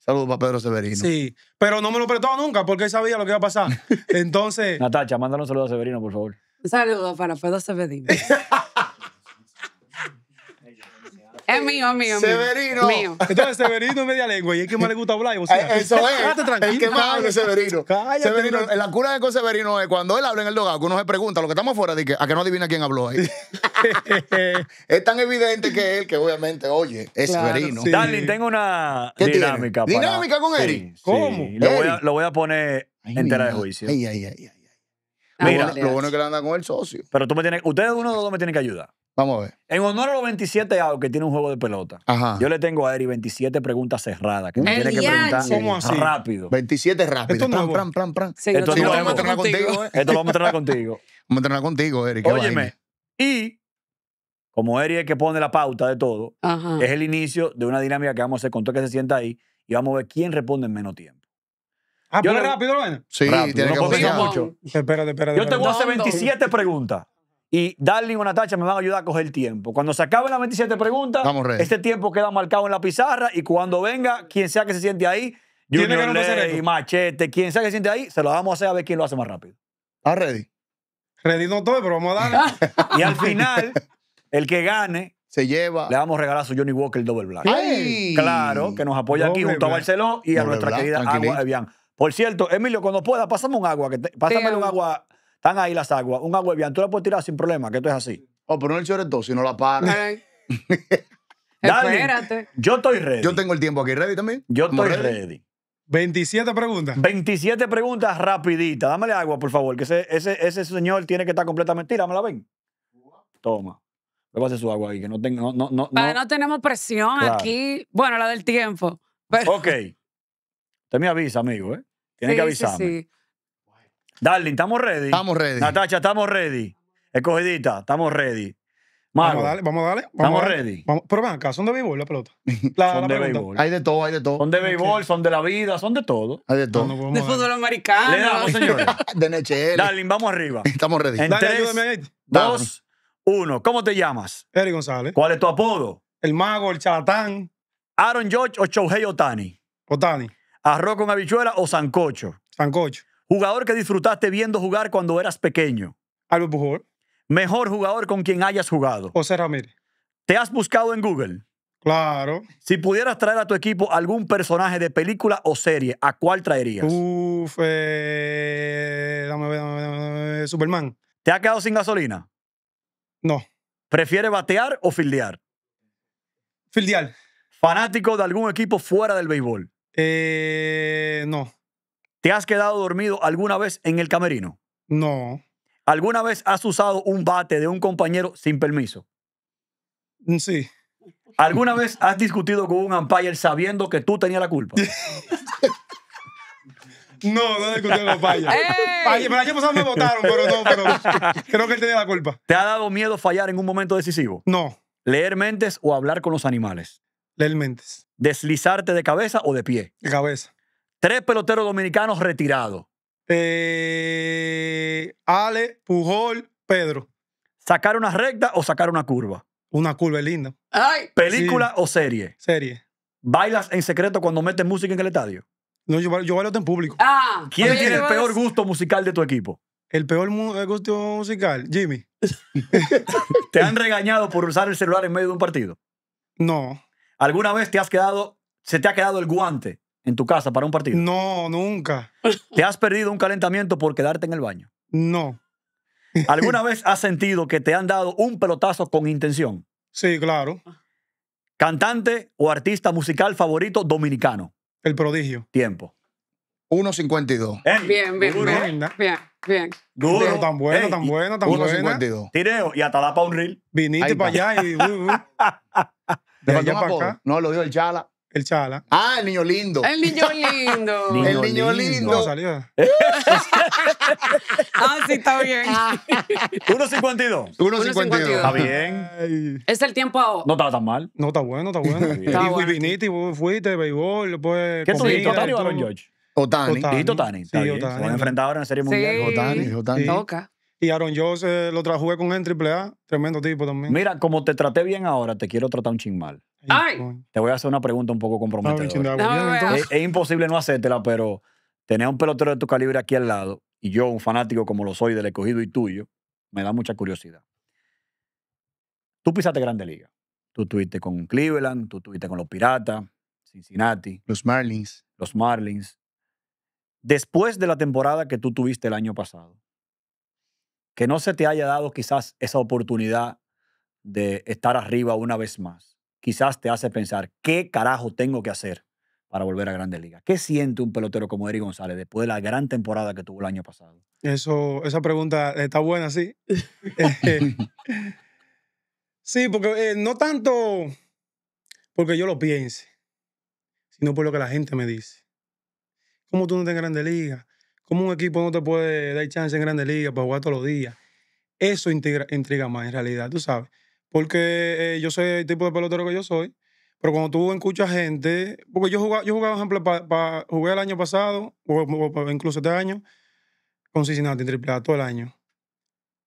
Saludos para Pedro Severino. Sí, pero no me lo apretó nunca porque él sabía lo que iba a pasar. Entonces. Natacha, mándale un saludo a Severino, por favor. Un saludo para Fedor Severino. Es mío, es mío. Severino. Entonces, Severino es media lengua y es que más le gusta hablar. Eh, eso es. Cállate tranquilo. El que más habla es Severino. Cállate. Severino, la cura de con Severino es cuando él habla en el dogado, que uno se pregunta, lo que estamos afuera, a que no adivina quién habló ahí. es tan evidente que él, que obviamente, oye, es Severino. Darling, tengo una dinámica. ¿Dinámica con Eric? ¿Cómo? Lo, Voy a, poner entera de juicio. Ay, ay, ay, ay. Ah, lo bueno es que le anda con el socio. Pero tú me tienes, ustedes uno de dos me tienen que ayudar. Vamos a ver. En honor a los 27 años que tiene un juego de pelota, Ajá. yo le tengo a Eri 27 preguntas cerradas que me tiene que preguntar rápido. 27 rápido. Esto no pran, pran, pran, sí, Esto lo vamos a entrenar contigo. Eh. Esto lo vamos a entrenar contigo. Vamos a entrenar contigo, Eri. Óyeme. Y como Eri es el que pone la pauta de todo, es el inicio de una dinámica que vamos a hacer con todo que se sienta ahí y vamos a ver quién responde en menos tiempo. Ah, yo rápido, bueno. Sí, rápido. tiene no que mucho. Espérate, espérate. Yo te hacer 27 preguntas. Y Darling o Natacha me van a ayudar a coger tiempo. Cuando se acaben las 27 preguntas, este tiempo queda marcado en la pizarra y cuando venga, quien sea que se siente ahí, Junior que no Machete, quien sea que se siente ahí, se lo vamos a hacer a ver quién lo hace más rápido. ¿Estás ready? Ready no todo pero vamos a darle. y al final, el que gane, se lleva. Le vamos a regalar a su Johnny Walker el Double Black. Claro, que nos apoya aquí junto a Barcelona y a nuestra querida Agua Evian. Por cierto, Emilio, cuando pueda, pásame un agua. Que pásame un agua. Están ahí las aguas. Un agua bien. Tú la puedes tirar sin problema, que esto es así. Oh, pero no el chorrito, si no la para. Espérate. Yo estoy ready. Yo tengo el tiempo aquí. ¿Ready también? Yo estoy ready? 27 preguntas. 27 preguntas rapiditas. Dámele agua, por favor, que ese, ese, ese señor tiene que estar completamente... la ven. Toma. a hacer su agua ahí, que no No, tenemos presión aquí. Bueno, la del tiempo. Ok. Usted me avisa, amigo, ¿eh? Tienes que avisarme. Darling, ¿estamos ready? Estamos ready. Natacha, ¿estamos ready? Escogidita, estamos ready. Vamos a darle, vamos a darle. Vamos Estamos ready. Vamos, pero ven acá, son de béisbol la pelota. son de béisbol. Hay de todo, hay de todo. Son de béisbol, son de la vida, son de todo. Hay de todo. de fútbol americano. Le damos, señores. de NHL. Darling, vamos arriba. Estamos ready. En dos, uno. ¿Cómo te llamas? Eric González. ¿Cuál es tu apodo? El mago, el charlatán. Aaron George o Shohei Otani. Otani arroz con habichuela o sancocho. Sancocho. Jugador que disfrutaste viendo jugar cuando eras pequeño. Albert mejor? Mejor jugador con quien hayas jugado. José Ramírez. ¿Te has buscado en Google? Claro. Si pudieras traer a tu equipo algún personaje de película o serie, ¿a cuál traerías? Uf, eh, dame, dame, dame, Superman. ¿Te ha quedado sin gasolina? No. ¿Prefiere batear o fildear? Fildear. ¿Fanático de algún equipo fuera del béisbol? Eh, no. ¿Te has quedado dormido alguna vez en el camerino? No. ¿Alguna vez has usado un bate de un compañero sin permiso? Mm, sí. ¿Alguna vez has discutido con un umpire sabiendo que tú tenías la culpa? No, no discutí con un Ay, me votaron, pero no, pero creo que él tenía la culpa. ¿Te ha dado miedo fallar en un momento decisivo? No. ¿Leer mentes o hablar con los animales? Leer mentes deslizarte de cabeza o de pie. De cabeza. Tres peloteros dominicanos retirados. Eh, Ale, Pujol, Pedro. ¿Sacar una recta o sacar una curva? Una curva linda. ¿Película o serie? Serie. ¿Bailas en secreto cuando metes música en el estadio? No, yo, bailo en público. Ah, ¿Quién tiene el peor gusto musical de tu equipo? El peor gusto musical, Jimmy. ¿Te han regañado por usar el celular en medio de un partido? No. ¿Alguna vez te has quedado, se te ha quedado el guante en tu casa para un partido? No, nunca. ¿Te has perdido un calentamiento por quedarte en el baño? No. ¿Alguna vez has sentido que te han dado un pelotazo con intención? Sí, claro. ¿Cantante o artista musical favorito dominicano? El prodigio. Tiempo. 1.52. Bien, bien, ¿eh? bien, bien, tan bueno, tan bueno, tan bueno. 1.52. Tireo y hasta da para un reel. Viniste para allá y... Uh, uh. De, de para acá. No, lo dijo el Chala. El Chala. Ah, el niño lindo. El niño lindo. el niño lindo. No, salió. ¿Eh? ah, sí, está bien. 1.52. 1.52. Está bien. Es el tiempo No estaba tan mal. No está bueno, está bueno. está y viniste, y fuiste, béisbol, pues. ¿Qué tú dijiste, Otani o Aaron George? Otani. Otani. Otani. Sí, O Se van a enfrentar ahora en la Serie Mundial. Otani. Otani. Toca. Y Aaron Jones eh, lo trajugué con él AAA. Tremendo tipo también. Mira, como te traté bien ahora, te quiero tratar un ching mal. Ay. Te voy a hacer una pregunta un poco comprometida. es, imposible no hacértela, pero tener un pelotero de tu calibre aquí al lado, y yo, un fanático como lo soy del escogido y tuyo, me da mucha curiosidad. Tú pisaste Grande Liga. Tú tuviste con Cleveland, tú tuviste con los Piratas, Cincinnati. Los Marlins. Los Marlins. Después de la temporada que tú tuviste el año pasado, que no se te haya dado quizás esa oportunidad de estar arriba una vez más, quizás te hace pensar, ¿qué carajo tengo que hacer para volver a Grandes Liga. ¿Qué siente un pelotero como Eric González después de la gran temporada que tuvo el año pasado? Eso, esa pregunta está buena, sí. Eh, sí, porque eh, no tanto porque yo lo piense, sino por lo que la gente me dice. ¿Cómo tú no estás en Grandes Liga. ¿Cómo un equipo no te puede dar chance en Grandes Ligas para jugar todos los días? Eso intriga, intriga más en realidad, tú sabes. Porque eh, yo soy el tipo de pelotero que yo soy, pero cuando tú escuchas gente, porque yo jugaba, yo jugaba, por ejemplo, jugué el año pasado, o, incluso este año, con Cincinnati en A todo el año.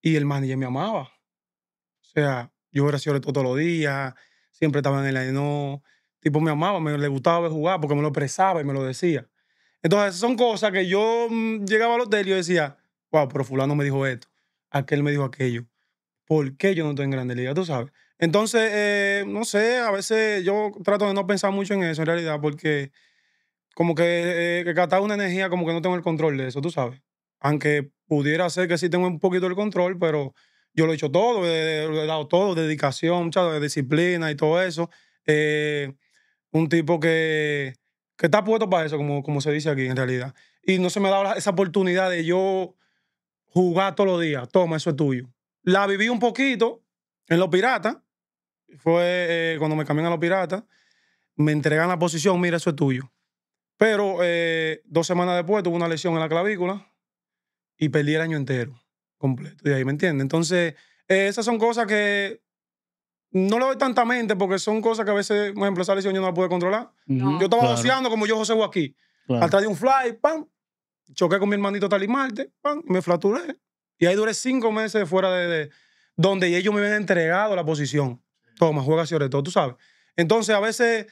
Y el manager me amaba. O sea, yo era todos los días, siempre estaba en el año, tipo me amaba, me le gustaba jugar porque me lo expresaba y me lo decía. Entonces, son cosas que yo mm, llegaba al hotel y yo decía, wow, pero fulano me dijo esto, aquel me dijo aquello. ¿Por qué yo no estoy en Grande Liga? Tú sabes. Entonces, eh, no sé, a veces yo trato de no pensar mucho en eso en realidad, porque como que, eh, una energía, como que no tengo el control de eso, tú sabes. Aunque pudiera ser que sí tengo un poquito el control, pero yo lo he hecho todo, he dado todo, dedicación, disciplina y todo eso. Eh, un tipo que que está puesto para eso, como, como se dice aquí en realidad. Y no se me ha dado esa oportunidad de yo jugar todos los días. Toma, eso es tuyo. La viví un poquito en los piratas. Fue eh, cuando me cambian a los piratas. Me entregan la posición, mira, eso es tuyo. Pero eh, dos semanas después tuve una lesión en la clavícula y perdí el año entero completo. Y ahí me entiende. Entonces, eh, esas son cosas que no le doy tanta mente porque son cosas que a veces, por ejemplo, esa lesión yo no la pude controlar. Yo estaba claro. como yo José aquí Al Atrás de un fly, pam, choqué con mi hermanito Talimarte pam, me flaturé. Y ahí duré cinco meses fuera de, donde ellos me habían entregado la posición. Toma, juega sobre todo, tú sabes. Entonces, a veces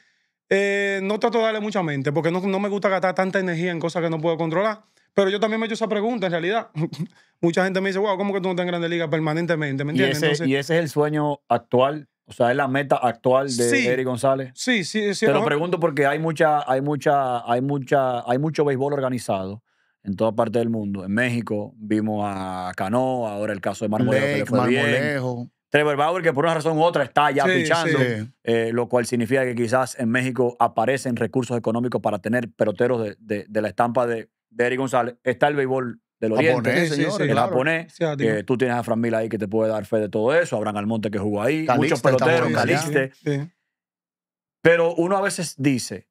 eh, no trato de darle mucha mente porque no, me gusta gastar tanta energía en cosas que no puedo controlar. Pero yo también me he hecho esa pregunta, en realidad. Mucha gente me dice, wow, ¿cómo que tú no estás en Grande Liga permanentemente? ¿Me entiendes? ¿Y ese es el sueño actual o sea, es la meta actual de Eric González. Sí, sí, sí. Te lo pregunto porque hay mucha, hay mucha, hay mucha, hay mucho béisbol organizado en toda parte del mundo. En México vimos a Canoa, ahora el caso de Marmolejo Trevor Bauer, que por una razón u otra está ya sí, eh, lo cual significa que quizás en México aparecen recursos económicos para tener peloteros de, la estampa de, de Eric González. Está el béisbol del oriente, japonés, el japonés, que tú tienes a Fran ahí que te puede dar fe de todo eso, Abraham Almonte que jugó ahí, muchos peloteros, Pero uno a veces dice,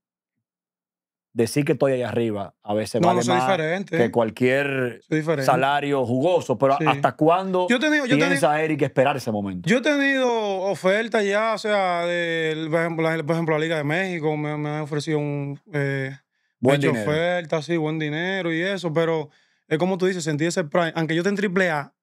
decir que estoy ahí arriba a veces vale más que cualquier salario jugoso, pero ¿hasta cuándo yo tenido, yo piensa tenido, Eric esperar ese momento? Yo he tenido ofertas ya, o sea, por ejemplo, la Liga de México me, me ofrecido un... Eh, buen dinero. ofertas, sí, buen dinero y eso, pero es como tú dices, sentí ese pride. Aunque yo esté en triple A,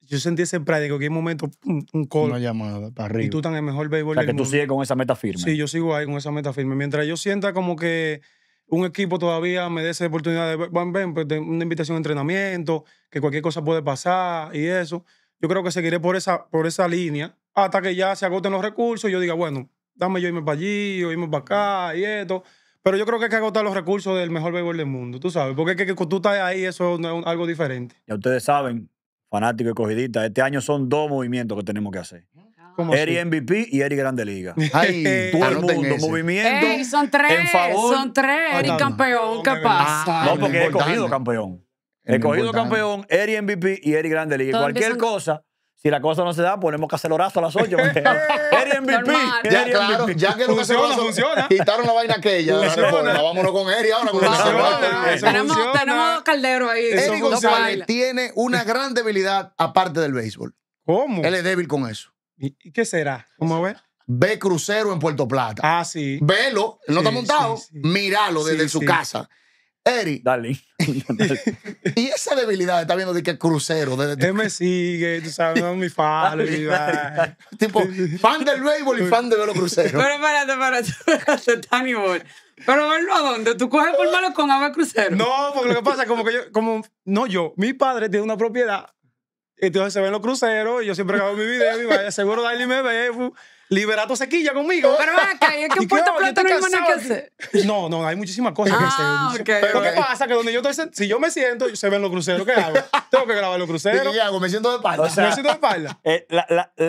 yo sentí ese pride de que en cualquier momento un, call. Una llamada para arriba. Y tú tan el mejor béisbol. O sea, que tú sigues con esa meta firme. Sí, yo sigo ahí con esa meta firme. Mientras yo sienta como que un equipo todavía me dé esa oportunidad de, van, ven, pues, una invitación a entrenamiento, que cualquier cosa puede pasar y eso. Yo creo que seguiré por esa, por esa línea hasta que ya se agoten los recursos y yo diga, bueno, dame yo irme para allí, o irme para acá y esto. Pero yo creo que hay que agotar los recursos del mejor béisbol del mundo, tú sabes. Porque tú estás ahí, eso es algo diferente. Ya ustedes saben, fanático y cogidita, este año son dos movimientos que tenemos que hacer. Eri MVP y Eri Grande Liga. Ay, todo el mundo, movimiento. son tres, son tres. Eri ah, campeón, ¿qué pasa? Ah, no, porque he cogido campeón. He cogido campeón, Eri MVP y Eri Grande Liga. Cualquier cosa si la cosa no se da, ponemos cacelorazo a las 8. MVP. Ya, claro, ya que no funciona, funciona. Quitaron la vaina aquella. ella. Pues, vámonos con Eri ahora. Con funciona, tenemos, dos calderos ahí. Eri González tiene una gran debilidad aparte del béisbol. ¿Cómo? Él es débil con eso. ¿Y qué será? ¿Cómo ve? Ve crucero en Puerto Plata. Ah, sí. Velo, no está montado. Míralo desde su casa. Eri. Dale. y esa debilidad está viendo de que crucero. De, Él me sigue, tú sabes, no mi fan. tipo, fan del béisbol y fan de los cruceros. Pero espérate, espérate, Tani Boy. Pero verlo a dónde? ¿Tú coges por malos con agua crucero? No, porque lo que pasa es como que yo, como, no yo, mi padre tiene una propiedad. Entonces se ven los cruceros y yo siempre grabo mi video y mi seguro Darling me ve. Liberato Sequilla conmigo. Pero acá, ¿y es que en Puerto Plata no hay nada que hacer? No, no, hay muchísimas cosas que hacer. Ah, okay, pero ¿qué pasa? Que donde yo estoy, si yo me siento, se ven los cruceros. ¿Qué hago? Tengo que grabar los cruceros. ¿Qué hago? Me siento de espalda. me siento de espalda. Eh,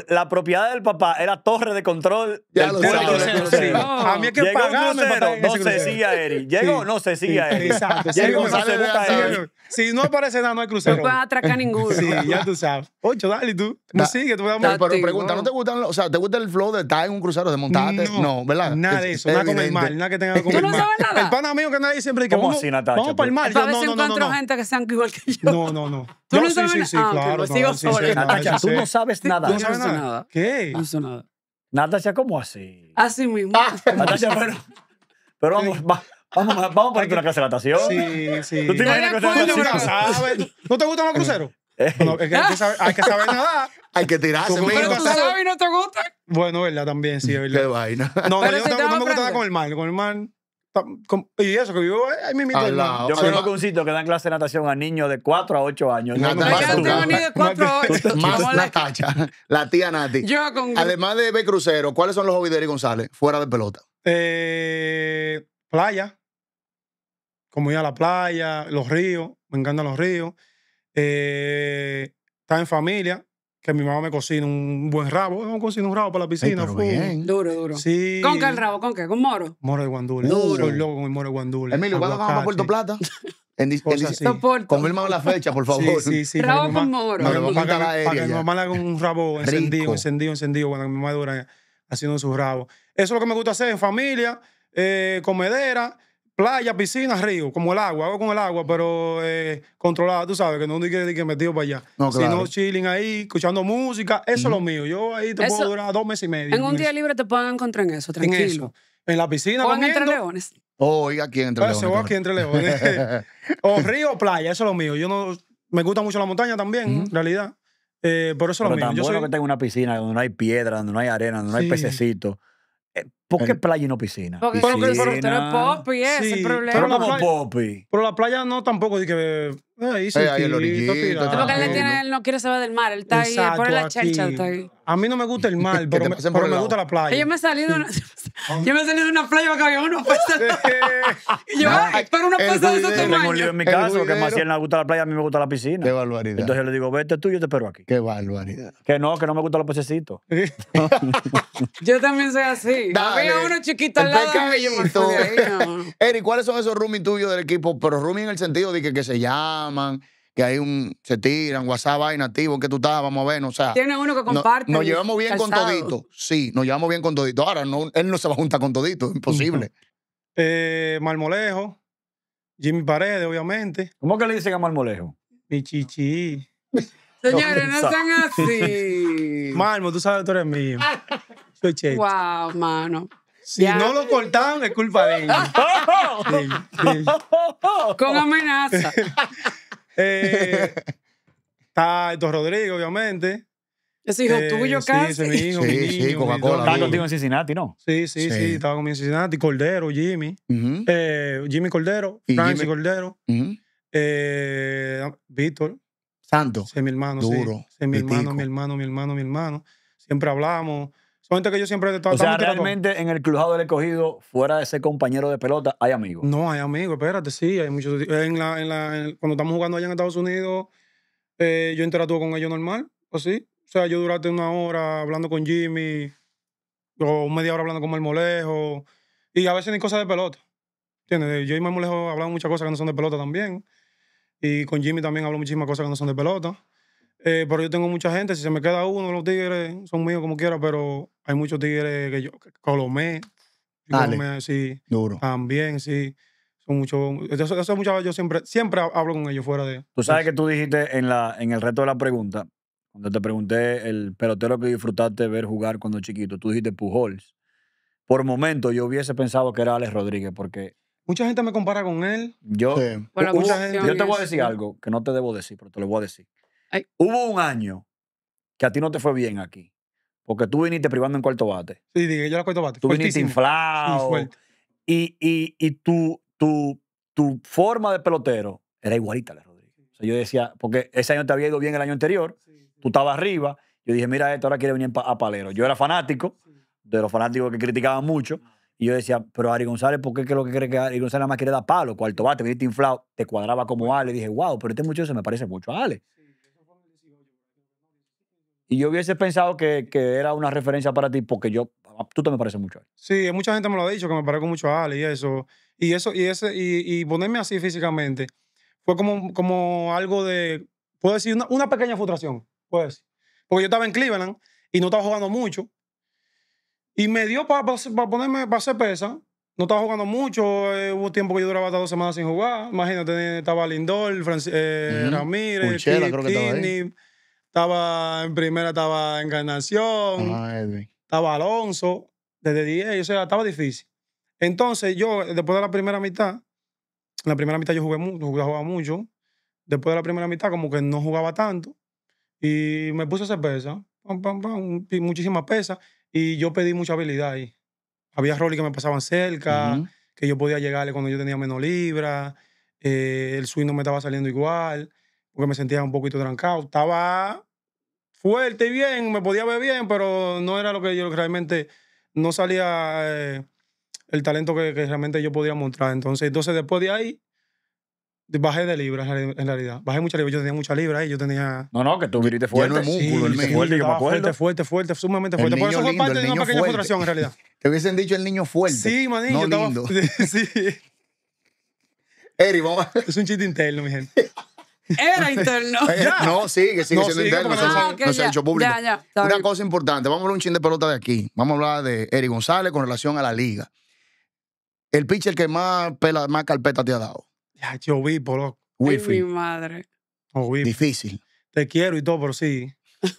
la, propiedad del papá era torre de control ya del puerto crucero. A mí es que no se sigue a Eri. Llego, no se sigue a Eri. Exacto. Llego, no se busca a Eri si no aparece nada, no hay crucero. No puedes atracar ninguno. Sí, ya tú sabes. Ocho, dale, tú. No sigue, tú morir. Pero pregunta, ¿no te gustan, o te gusta el flow de estar en un crucero, de montarte? No, ¿verdad? Nada de eso, nada con el mar, nada que tenga que comer. Tú no sabes nada. El pan amigo que nadie siempre dice, ¿cómo así, Natacha? Vamos para el mar. Yo, no, no, no, no. gente que sean igual que yo. No, no, no. Tú no sabes nada. Sí, sí, claro. Sigo Natacha, tú no sabes nada. Tú no sabes nada. ¿Qué? No sé nada. Natacha, ¿cómo así? Así mismo. Ah. Natacha, pero... vamos, vamos, Vamos, a ponerte una clase de natación. Sí, sí. ¿Tú te imaginas que ¿No ah, te gustan los cruceros? Eh. es que hay, que saber, hay que saber nadar. Hay que tirarse, Pero tú sabes y no te gusta. Bueno, verdad, también, sí, verdad. Qué vaina. No, Pero yo si no, me gusta nada con el mar. Con el mar. y eso, que vivo ahí- mi mito mar. Yo creo conozco un sitio que dan clase de natación a niños de 4 a 8 años. No, no, Nada de cuatro Más Vamos a la la- tacha. La tía Nati. Yo con Además de ver crucero, ¿cuáles son los hobbies de Eric González? Fuera de pelota. Eh, playa como ir a la playa, los ríos, me encantan los ríos. Eh, estar en familia, que mi mamá me cocina un buen rabo. No cocina un rabo para la piscina. Duro, duro. ¿Con qué el rabo? ¿Con qué? ¿Con moro? Moro de guandule. Duro. Uh. Soy loco con el moro de guandule. Emilio, ¿cuándo vamos a Puerto Plata? En, en Confirmamos la fecha, por favor. Sí, sí, sí. Rabo con moro. Para, que mi mamá le haga un rabo encendido, encendido, encendido, cuando mi mamá dura haciendo sus rabos. Eso es lo que me gusta hacer en familia, eh, comedera playa, piscina, río, como el agua, hago con el agua, pero eh, controlada, tú sabes, que no digo que metido para allá. No, Sino chilling ahí, escuchando música, eso es lo mío. Yo ahí te puedo durar dos meses y medio. En un día libre te pueden encontrar en eso, tranquilo. En, la piscina. O Entre Leones. O aquí entre Leones. O aquí entre Leones. o río o playa, eso es lo mío. Yo no, me gusta mucho la montaña también, en realidad. Eh, por eso lo mío. yo bueno que tengo una piscina donde no hay piedra, donde no hay arena, donde no hay pececitos. Eh, ¿Por qué playa y no piscina? Porque pero, pero, es popi, es sí, el problema. Pero como pop popi. Pero la playa no tampoco, dice que... Eh, ahí sí, eh, ahí el porque él, no quiere saber del mar, él está ahí, pone la chelcha, está ahí. A mí no me gusta el mar, pero, me, me gusta la playa. Yo me salí de Yo me salí de una playa para había una puesta. y yo, espero ah, una puesta de ese tamaño. Me un lío en mi casa porque más si no le gusta la playa, a mí me gusta la piscina. Qué barbaridad. Entonces yo le digo, vete tú, yo te espero aquí. Qué barbaridad. Que no, que no me gustan los pececitos. yo también soy así. Había uno chiquito al lado de Eri, ¿cuáles son esos roomies tuyos del equipo? Pero rumi en el sentido de que, que se llaman, que hay un, se tiran, WhatsApp, vaina, nativo, que tú estás, vamos a ver, no sea. Tiene uno que comparte. nos llevamos bien con todito, sí, nos llevamos bien con todito. Ahora, no, él no se va a juntar con todito, imposible. eh, Marmolejo, Jimmy Paredes, obviamente. ¿Cómo que le dicen a Marmolejo? Mi chichi. Señores, no sean así. Marmo, tú sabes, tú eres mío. Soy cheto. Wow, mano. Si no lo cortaron, es culpa de ellos. Con amenaza. Eh, está Héctor Rodríguez, obviamente. Es hijo eh, tuyo, casi. Sí, es mi hijo. Sí, mi niño, sí, Estaba contigo en Cincinnati, ¿no? Sí, sí, sí, estaba conmigo en Cincinnati. Cordero, Jimmy. Eh, Jimmy Cordero, Francis Cordero. Eh, Víctor. Santo. es mi hermano. Duro. mi hermano, mi hermano, mi hermano, mi hermano. Siempre hablamos gente que yo siempre he estado. O sea, realmente en el crujado del escogido, fuera de ser compañero de pelota, hay amigos. No, hay amigos, espérate, sí, hay muchos. En la, en la, cuando estamos jugando allá en Estados Unidos, eh, yo interactúo con ellos normal, sí O sea, yo durante una hora hablando con Jimmy, o media hora hablando con Marmolejo, y a veces ni cosas de pelota. ¿Entiendes? Yo y Marmolejo hablamos muchas cosas que no son de pelota también. Y con Jimmy también hablo muchísimas cosas que no son de pelota. Eh, pero yo tengo mucha gente, si se me queda uno, los tigres son míos como quiera, pero hay muchos tigres que yo, Colomé, Colomé, sí. Duro. También, sí. Son muchos, Eso muchas veces yo siempre, siempre hablo con ellos fuera de... Tú sabes que tú dijiste en, la, en el resto de la pregunta, cuando te pregunté el pelotero que disfrutaste ver jugar cuando chiquito, tú dijiste Pujols. Por momento yo hubiese pensado que era Alex Rodríguez porque... Mucha gente me compara con él. Yo, yo te voy a decir algo que no te debo decir, pero te lo voy a decir. Hubo un año que a ti no te fue bien aquí. Porque tú viniste privando en cuarto bate. Sí, dije, yo era cuarto bate. Tú viniste inflado. y, y, y tu, tu, tu forma de pelotero era igualita a Rodríguez. O sea, yo decía, porque ese año te había ido bien el año anterior, tú estabas arriba. Yo dije, mira esto, ahora quiere venir a Palero. Yo era fanático, de los fanáticos que criticaban mucho. Y yo decía, pero Ari González, ¿por qué que lo que cree que Ari González nada más quiere dar palo? Cuarto bate, viniste inflado, te cuadraba como Ale. dije, wow, pero este muchacho se me parece mucho a Ale. Y yo hubiese pensado que, que, era una referencia para ti porque yo, ah, tú te me pareces mucho a él. Sí, mucha gente me lo ha dicho que me parezco mucho a Ale y eso. Y eso, y ese, y, ponerme así físicamente fue como, como algo de, puedo decir, una, pequeña frustración, puedo decir. Porque yo estaba en Cleveland y no estaba jugando mucho. Y me dio para ponerme, para hacer pesa. No estaba jugando mucho. Eh, hubo tiempo que yo duraba hasta dos semanas sin jugar. Imagínate, estaba Lindor, eh, Ramírez, estaba en primera, estaba Encarnación. Estaba Alonso. Desde 10, o sea, estaba difícil. Entonces, yo, después de la primera mitad, la primera mitad yo jugué mucho, jugaba mucho. Después de la primera mitad, como que no jugaba tanto. Y me puse a hacer pesa Pam, muchísimas Y yo pedí mucha habilidad ahí. Había roles que me pasaban cerca, que yo podía llegarle cuando yo tenía menos libras. Eh, el swing no me estaba saliendo igual porque me sentía un poquito trancado. Estaba fuerte y bien, me podía ver bien, pero no era lo que yo realmente, no salía eh, el talento que, realmente yo podía mostrar. Entonces, entonces después de ahí, bajé de libras en realidad. Bajé mucha libra, yo tenía mucha libra ahí, yo tenía... No, no, que tú viniste fuerte. fuerte, Fuerte, fuerte, fuerte, sumamente fuerte. Por eso fue parte de una pequeña fuerte. frustración en realidad. Te hubiesen dicho el niño fuerte. Sí, manín, no yo estaba... sí. Eri, vamos. Es un chiste interno, mi gente. Era interno. Eh, no, sigue, sigue siendo interno. No, ah, se, ha hecho público. Una cosa importante, vamos a hablar un chin de pelota de aquí. Vamos a hablar de Eric González con relación a la liga. El pitcher que más pela, más carpeta te ha dado. Ya, yo vi, loco. Wifi. Mi madre. Oh, Difícil. Te quiero y todo, pero sí.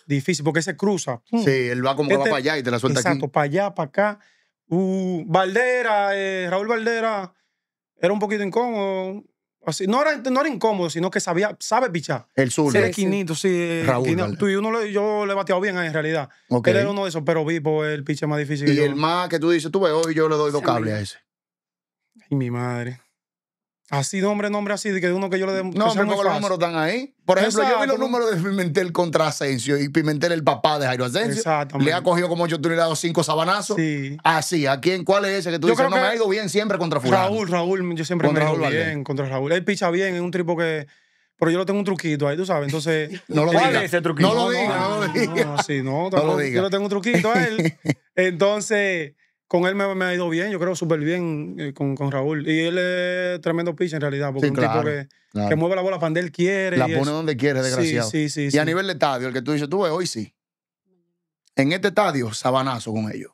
Difícil, porque se cruza. Sí, mm. él va como que este va para allá y te la suelta aquí. Exacto, para allá, para acá. Uh, Valdera, eh, Raúl Valdera, era un poquito incómodo no, era, incómodo, sino que sabía, sabe pichar. El sur. el quinito, sí. Raúl. Tú y uno yo le he bateado bien eh, en realidad. Él era uno de esos, pero vi el piche más difícil. Y el más que tú dices, tú ves, hoy yo le doy dos cables a ese. y mi madre. Así, nombre, nombre así, de que uno que yo le dé. No, pero los números están ahí. Por ejemplo, yo vi los números de Pimentel contra Asensio y Pimentel, el papá de Jairo Asensio. Exactamente. Le ha cogido como yo tú ocho dado cinco sabanazos. Sí. Así, ¿a quién? ¿Cuál es ese que tú yo dices? No que me ha ido bien siempre contra Fulano. Raúl, Raúl, yo siempre me he ido bien contra Raúl. Él picha bien, es un tripo que. Pero yo lo tengo un truquito ahí, tú sabes. Entonces. no lo digas. ese truquito? No, lo digas, no, no, no, lo digas. No, sí, no, lo diga. Yo le tengo un truquito a él. Entonces con él me, ha ido bien, yo creo súper bien eh, con, Raúl. Y él es tremendo pitch en realidad, porque un tipo que, mueve la bola cuando él quiere. La pone donde quiere, desgraciado. Sí, sí, sí. Y a nivel de estadio, el que tú dices, tú hoy sí. En este estadio, sabanazo con ellos.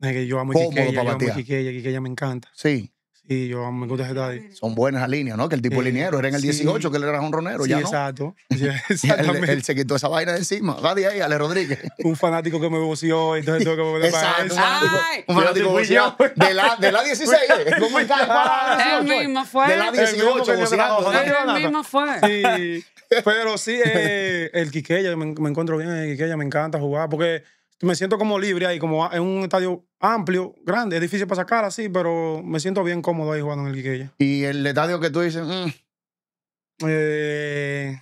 Es que yo amo Cómodo Quiqueya, para yo Quiqueya, Quiqueya me encanta. Sí. Y yo me gusta ese daddy. Son buenas las líneas, ¿no? Que el tipo eh, liniero era en el 18, que él era un ronero ya exacto. Exacto. él, se quitó esa vaina de encima. Va ahí, Ale Rodríguez. Un fanático que me voció, entonces tengo que volver Exacto. Para un fanático, un fanático voció. De la, de la 16. ¿eh? ¿Cómo está? Es el mismo fue. De la 18, El mismo fue. Sí. Pero sí, eh, el Quiqueya, me, me encuentro bien en el Quiqueya, me encanta jugar, porque me siento como libre ahí, como en un estadio amplio, grande. Es difícil para sacar así, pero me siento bien cómodo ahí jugando en el Quiqueya. ¿Y el estadio que tú dices? Mm. Eh,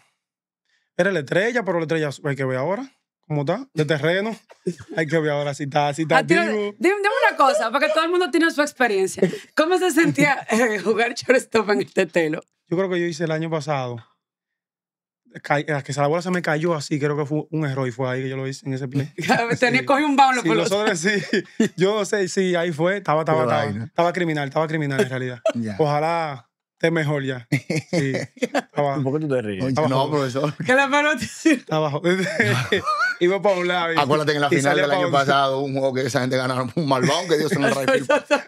era la estrella, pero la estrella hay que ver ahora. ¿Cómo está? De terreno. Hay que ver ahora si está, si está ah, Dime, una cosa, porque todo el mundo tiene su experiencia. ¿Cómo se sentía eh, jugar shortstop en el tetelo? Yo creo que yo hice el año pasado la que la bola se me cayó así, creo que fue un error y fue ahí que yo lo hice en ese play. Tenía cogido un baúl lo los otros sí. Yo sé, si ahí fue. Estaba, estaba, criminal, estaba criminal en realidad. Ojalá te mejor ya. Sí. un ¿Por qué tú te ríes? no, profesor. Que la pelota. está Abajo. Iba para un lado. Acuérdate que en la final del año pasado, un juego que esa gente ganaron un malvado, que Dios se nos pelota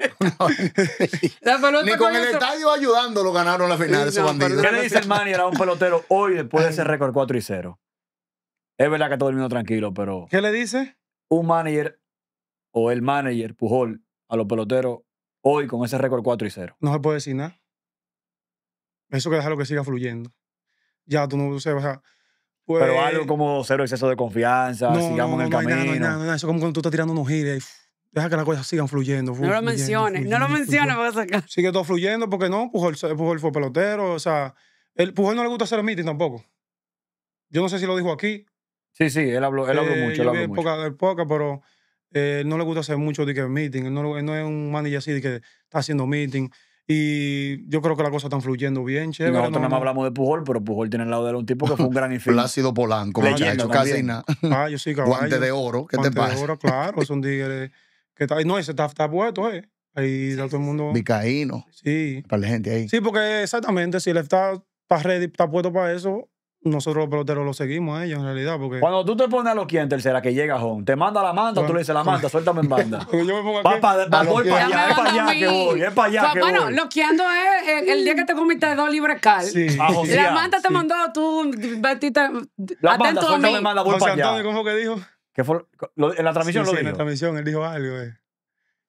Ni con el estadio ayudando lo ganaron la final, esos su bandidos. ¿Qué le dice el manager a un pelotero hoy después de ese récord 4 y 0? Es verdad que todo el mundo tranquilo, pero. ¿Qué le dice? Un manager o el manager Pujol a los peloteros hoy con ese récord 4 y 0. No se puede decir nada. Eso que dejarlo lo que siga fluyendo. Ya tú no o o sea, Pero algo pues como cero exceso de confianza, no, sigamos no, en el camino. no, no, no. eso como cuando tú estás tirando unos giros deja que las cosas sigan fluyendo. no lo menciones, no lo menciones sacar. Sigue todo fluyendo porque no, Pujol, Pujol fue pelotero, o sea, el Pujol no le gusta hacer meeting tampoco. Yo no sé si lo dijo aquí. Sí, sí, él habló, él habló eh, mucho. Él habló mucho. Poca, pero Él eh, no le gusta hacer mucho de que meeting. Él no, es un manager así de que está haciendo meeting. Y yo creo que la cosa está fluyendo bien, chévere. Nosotros no, nada más hablamos de Pujol, pero Pujol tiene el lado de un tipo que fue un gran infiel. Plácido Polanco, muchacho, casi nada. Ah, yo sí, caballo. Guante de oro, ¿qué te pasa? Guante de oro, claro, son tigres No, ese está, puesto, ¿eh? Ahí está todo el mundo... Vicaíno. Sí. Para la gente ahí. Sí, porque exactamente, si él está, está ready, está puesto para eso, nosotros los peloteros lo seguimos a ellos en realidad. Porque... Cuando tú te pones a los en tercera que llega home, te manda la manta, tú le dices la manta, suéltame en banda. yo me pongo aquí. allá, es para allá que voy, es para allá. que bueno, loqueando es el, día que te comiste dos libres cal. Sí. La manta te mandó, tú vestiste. La manta, suéltame en banda, voy para allá. que dijo? fue? en la transmisión lo sí, dijo. En la transmisión él dijo algo, eh.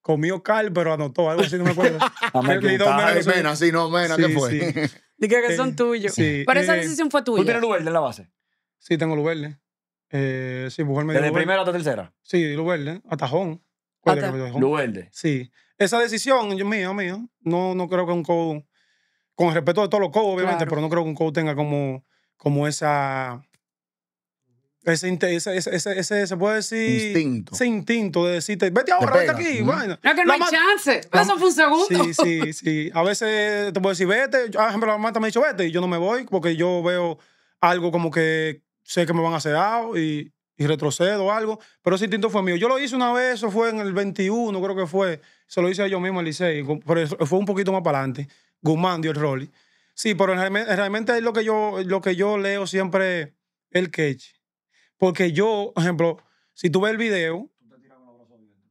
comió cal, pero anotó, algo así, no me acuerdo. Amén, ah, ah, mena, sí, no, mena, ¿qué fue? Dije que eh, son tuyos. Pero esa eh, decisión fue tuya. ¿Tú tienes luz verde en la base? Sí, tengo luz verde. Eh, sí, mujer pues, me dio ¿Desde primera hasta tercera? Sí, luz verde. Atajón. Atajón. Luz verde. Sí. Esa decisión, Dios mío, mía, no, no creo que un coach, con respeto de todos los coaches, obviamente, pero no creo que un coach tenga como, como esa ese, se puede decir. Instinto. Ese instinto de decirte, vete ahora, vete aquí. Bueno. Es que no hay chance. Eso fue un segundo. Sí, sí, sí. A veces te puedo decir, vete. Ah, por ejemplo, la mamá me ha dicho, vete. Y yo no me voy porque yo veo algo como que sé que me van a hacer algo y, retrocedo o algo. Pero ese instinto fue mío. Yo lo hice una vez, eso fue en el 21, creo que fue. Se lo hice a yo mismo Elisei. Pero fue un poquito más para adelante. Guzmán dio el rol. Sí, pero realmente, realmente es lo que yo, lo que yo leo siempre el catch porque yo, por ejemplo, si tú ves el video,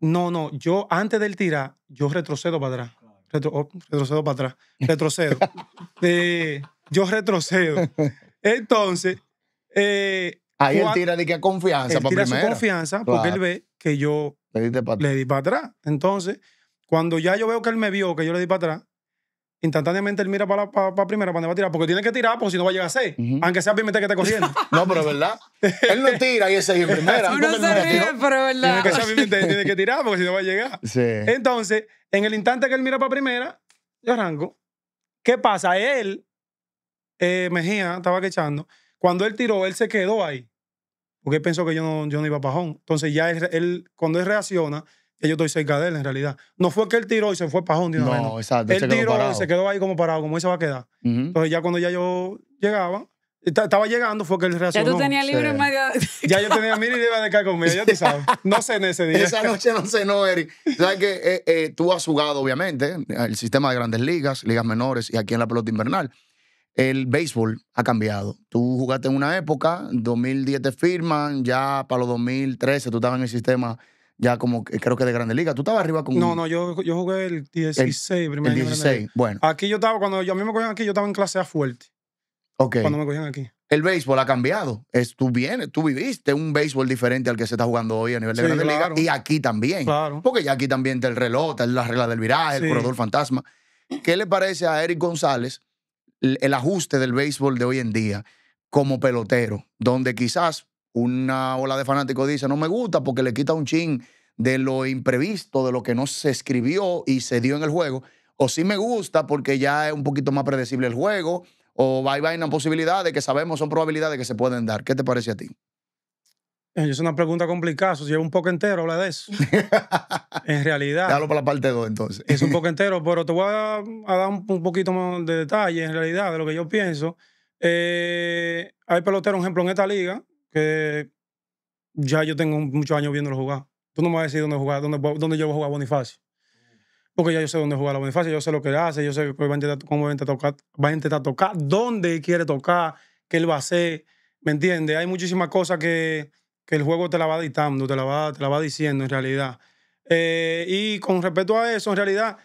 no, no, yo antes del tirar, yo retrocedo para atrás. Oh, retrocedo para atrás. Retrocedo. yo retrocedo. Entonces, eh, Ahí él tira de que confianza para tira confianza porque él ve que yo le, di para atrás. Entonces, cuando ya yo veo que él me vio que yo le di para atrás, instantáneamente él mira para, para, primera, para donde va a tirar, porque tiene que tirar, porque si no va a llegar a ser aunque sea Pimentel que esté corriendo. no, pero es verdad. Él no tira y ese es en primera. Uno se no ríe, pero es verdad. Tiene que, tirar, porque si no va a llegar. Entonces, en el instante que él mira para primera, yo arranco. ¿Qué pasa? Él, eh, Mejía, estaba quechando. Cuando él tiró, él se quedó ahí, porque él pensó que yo no, yo no iba a pajón. Entonces ya él cuando él reacciona, yo estoy cerca de él en realidad. No fue que él tiró y se fue para de una No, exacto. Él tiró y se quedó ahí como parado, como ahí se va a quedar. Entonces ya cuando ya yo llegaba, estaba llegando fue que él reaccionó. Ya tú tenías libre en medio. ya yo tenía mil y iba de dejar conmigo, ya tú sabes. No sé en ese día. Esa noche no cenó, Eric. Sabes que eh, eh, tú has jugado, obviamente, el sistema de grandes ligas, ligas menores y aquí en la pelota invernal. El béisbol ha cambiado. Tú jugaste en una época, 2010 te firman, ya para los 2013 tú estabas en el sistema ya como creo que de Grande Liga. ¿Tú estabas arriba con.? No, no, yo, jugué el 16, el, El 16, bueno. Aquí yo estaba, cuando yo, a mí me cogían aquí, yo estaba en clase A fuerte. Ok. Cuando me cogían aquí. El béisbol ha cambiado. tú vienes, tú viviste un béisbol diferente al que se está jugando hoy a nivel de Grande Liga. Y aquí también. Claro. Porque ya aquí también está el reloj, está la regla del viraje, el corredor fantasma. ¿Qué le parece a Eric González el ajuste del béisbol de hoy en día como pelotero? Donde quizás una ola de fanáticos dice, no me gusta porque le quita un chin de lo imprevisto, de lo que no se escribió y se dio en el juego, o sí me gusta porque ya es un poquito más predecible el juego, o va y posibilidades que sabemos son probabilidades que se pueden dar. ¿Qué te parece a ti? Eh, es una pregunta complicada, si es un poco entero hablar de eso. en realidad. Dalo para la parte 2 entonces. es un poco entero, pero te voy a, dar un, poquito más de detalle en realidad de lo que yo pienso. Eh, hay peloteros, por ejemplo, en esta liga que ya yo tengo muchos años viéndolo jugar. Tú no me vas a decir dónde jugar, dónde, dónde yo voy a jugar Bonifacio. Porque ya yo sé dónde jugar a Bonifacio, yo sé lo que hace, yo sé cómo va a intentar, tocar, va a intentar tocar, dónde quiere tocar, qué él va a hacer. ¿Me entiendes? Hay muchísimas cosas que, que, el juego te la va dictando, te la va, te va diciendo en realidad. Eh, y con respecto a eso, en realidad,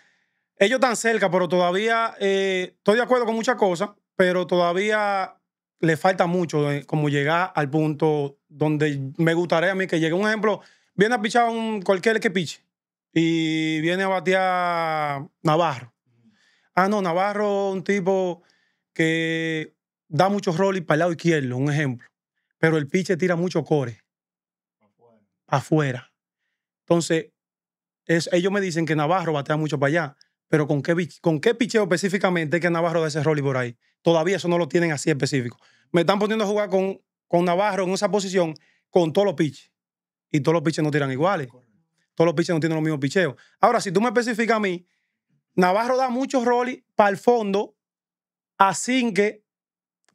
ellos están cerca, pero todavía eh, estoy de acuerdo con muchas cosas, pero todavía le falta mucho eh, como llegar al punto donde me gustaría a mí que llegue. Un ejemplo, viene a pichar un, cualquier que piche y viene a batear Navarro. Ah, no, Navarro un tipo que da muchos rollies para el lado izquierdo, un ejemplo. Pero el piche tira mucho core. Afuera. afuera. Entonces, ellos me dicen que Navarro batea mucho para allá. Pero ¿con qué, con qué picheo específicamente que Navarro da ese rolly por ahí? Todavía eso no lo tienen así específico. Me están poniendo a jugar con, con Navarro en esa posición con todos los pitches. Y todos los pitches no tiran iguales. Todos los pitches no tienen los mismos picheos. Ahora, si tú me especificas a mí, Navarro da muchos rolls para el fondo, así que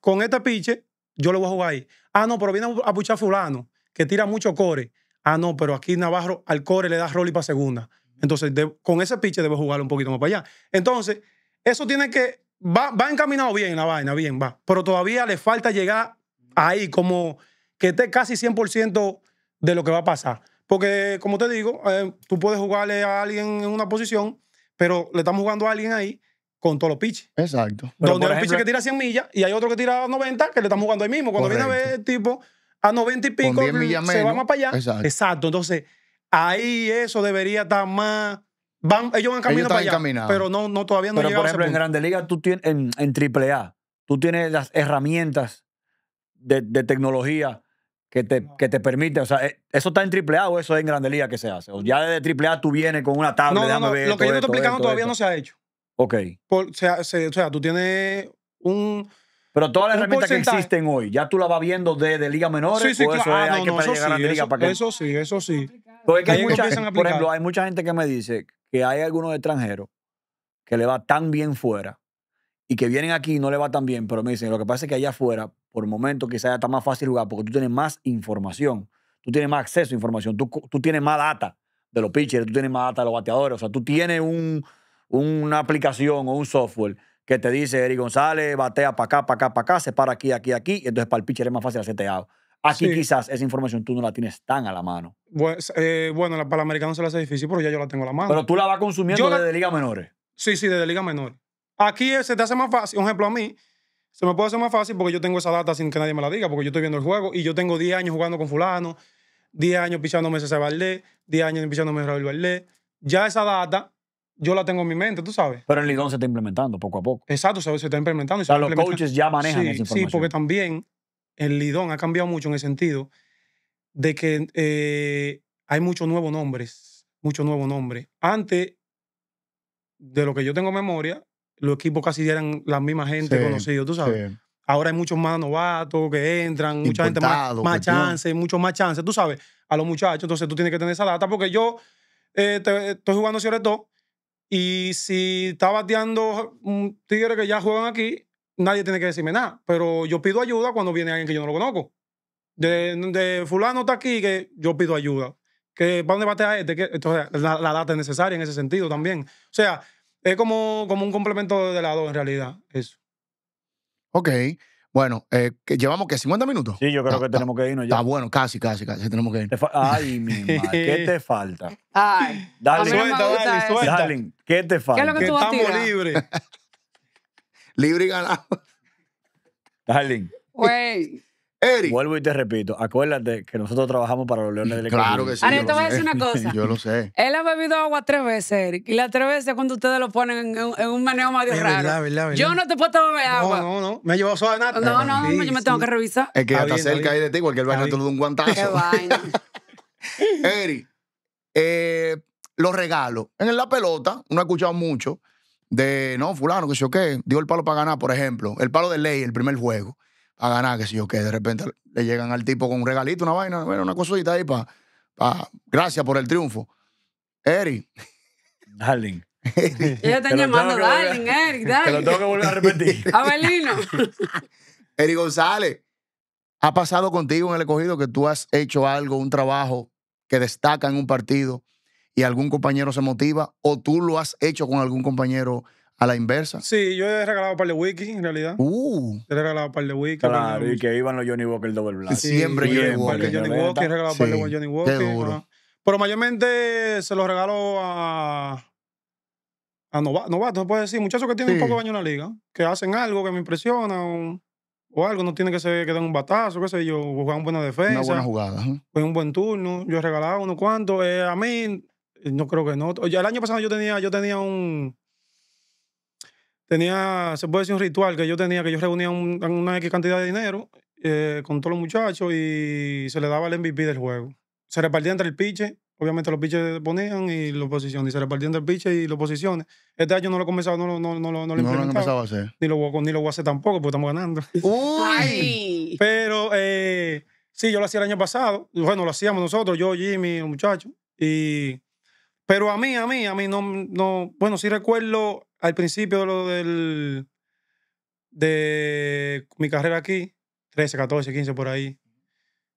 con este pitch yo le voy a jugar ahí. Ah, no, pero viene a puchar fulano, que tira mucho core. Ah, no, pero aquí Navarro al core le da rollie para segunda. Entonces, con ese pitch debo jugar un poquito más para allá. Entonces, eso tiene que va, encaminado bien la vaina, bien, va. Pero todavía le falta llegar ahí, como que esté casi 100% de lo que va a pasar. Porque, como te digo, eh, tú puedes jugarle a alguien en una posición, pero le estamos jugando a alguien ahí con todos los piches. Exacto. Donde los un que tira 100 millas y hay otro que tira 90, que le estamos jugando ahí mismo. Cuando viene a ver el tipo a 90 y pico, se va más para allá. Exacto. Exacto. Entonces, ahí eso debería estar más ellos van camino para allá, pero no, no, todavía no pero por ejemplo, en Grande Liga, tú tienes, en, en AAA, tú tienes las herramientas de, tecnología que te, que te permite, o sea, eh, ¿eso está en AAA o eso es en Grande Liga que se hace? O ya desde AAA tú vienes con una tabla, no, no, no, lo que yo te estoy explicando todavía no se ha hecho. Ok. o sea, tú tienes un... Pero todas las herramientas que existen hoy, ya tú las vas viendo desde liga menores sí, sí, o eso ah, sí, liga eso, Eso sí, eso sí. por ejemplo, hay mucha gente que me dice que hay algunos extranjeros que le va tan bien fuera y que vienen aquí y no le va tan bien, pero me dicen, lo que pasa es que allá afuera, por momento, quizás ya está más fácil jugar porque tú tienes más información, tú tienes más acceso a información, tú, tienes más data de los pitchers, tú tienes más data de los bateadores, o sea, tú tienes una aplicación o un software que te dice, Eric González, batea para acá, para acá, para acá, se para aquí, aquí, aquí, y entonces para el pitcher es más fácil hacer Aquí quizás esa información tú no la tienes tan a la mano. Eh, bueno, para el americano se le hace difícil, pero ya yo la tengo a la mano. Pero tú la vas consumiendo desde Liga menores. Sí, sí, desde Liga menores. Aquí se te hace más fácil, un ejemplo a mí, se me puede hacer más fácil porque yo tengo esa data sin que nadie me la diga, porque yo estoy viendo el juego y yo tengo 10 años jugando con fulano, 10 años pichándome ese Valdés, 10 años pichándome Raúl Valdés. Ya esa data yo la tengo en mi mente, tú sabes. Pero el Lidón se está implementando poco a poco. Exacto, se, está implementando. los coaches ya manejan esa información. Sí, porque también el Lidón ha cambiado mucho en el sentido de que eh, hay muchos nuevos nombres, muchos nuevos nombres. Antes, de lo que yo tengo memoria, los equipos casi eran la misma gente conocida, tú sabes. Ahora hay muchos más novatos que entran, mucha gente más, más chance, muchos más chance. tú sabes, a los muchachos. Entonces tú tienes que tener esa data porque yo eh, estoy jugando cierto y si está bateando un mm, tigre que ya juegan aquí, nadie tiene que decirme nada, pero yo pido ayuda cuando viene alguien que yo no lo conozco. De, fulano está aquí, que yo pido ayuda. Que, ¿Para dónde a este? Que, entonces, la, la, data es necesaria en ese sentido también. O sea, es como, como un complemento de la dos en realidad, eso. Ok. Bueno, eh, llevamos que 50 minutos. Sí, yo creo que tenemos que irnos ya. Está bueno, casi, casi, casi tenemos que irnos. Ay, mi madre, ¿qué te falta? Ay, dale, suelta, dale, suelta. ¿qué te falta? ¿Qué que, libres. libre y ganado. Darling. Güey. Eric. Vuelvo y te repito, acuérdate que nosotros trabajamos para los Leones del Claro que sí. Ari, te voy a decir una cosa. yo lo sé. Él ha bebido agua tres veces, Eric. Y las tres veces cuando ustedes lo ponen en, un manejo medio raro. Verdad, Yo no te puedo beber agua. No, no, no. Me ha llevado suave nada. No, no, yo me tengo que revisar. Es que está cerca ahí de ti, porque cualquier vaina a lo todo un guantazo. Qué vaina. Eric, eh, los regalos. En la pelota, no he escuchado mucho de no, fulano, que sé yo qué, dio el palo para ganar, por ejemplo, el palo de ley, el primer juego, para ganar, que sé yo qué, de repente le llegan al tipo con un regalito, una vaina, bueno, una cosita ahí para, gracias por el triunfo. Eri. Darling. Ellos están llamando Darling, Eric, Darling. Te lo tengo que volver a repetir. Abelino. Eri González, ¿ha pasado contigo en el escogido que tú has hecho algo, un trabajo que destaca en un partido y algún compañero se motiva o tú lo has hecho con algún compañero a la inversa. Sí, yo he regalado un par de wikis en realidad. Uh. He regalado un par de wikis. Claro, y que iban los Johnny Walker Double Black. Siempre Johnny Walker. Johnny Walker, he regalado un par de Johnny Walker. Pero mayormente se los regalo a, a novatos, novato, puede decir, muchachos que tienen un poco de baño en la liga, que hacen algo que me impresiona o, algo, no tiene que ser que den un batazo, qué sé yo, o una buena defensa. Una buena jugada. fue un buen turno, yo he regalado unos cuantos. Eh, a mí eh, no creo que no. el año pasado yo tenía, yo tenía un. Tenía, se puede decir, un ritual que yo tenía, que yo reunía una X cantidad de dinero eh, con todos los muchachos y se le daba el MVP del juego. Se repartía entre el piche, obviamente los piches ponían y los posiciones, y se repartía entre el piche y los posiciones. Este año no lo he comenzado, no, lo, no, no, no he Ni lo, voy a hacer tampoco, porque estamos ganando. Pero eh, sí, yo lo hacía el año pasado. Bueno, lo hacíamos nosotros, yo, Jimmy, los muchachos. Y pero a mí, a mí, a mí no, no. Bueno, sí recuerdo al principio de lo del. de mi carrera aquí, 13, 14, 15 por ahí.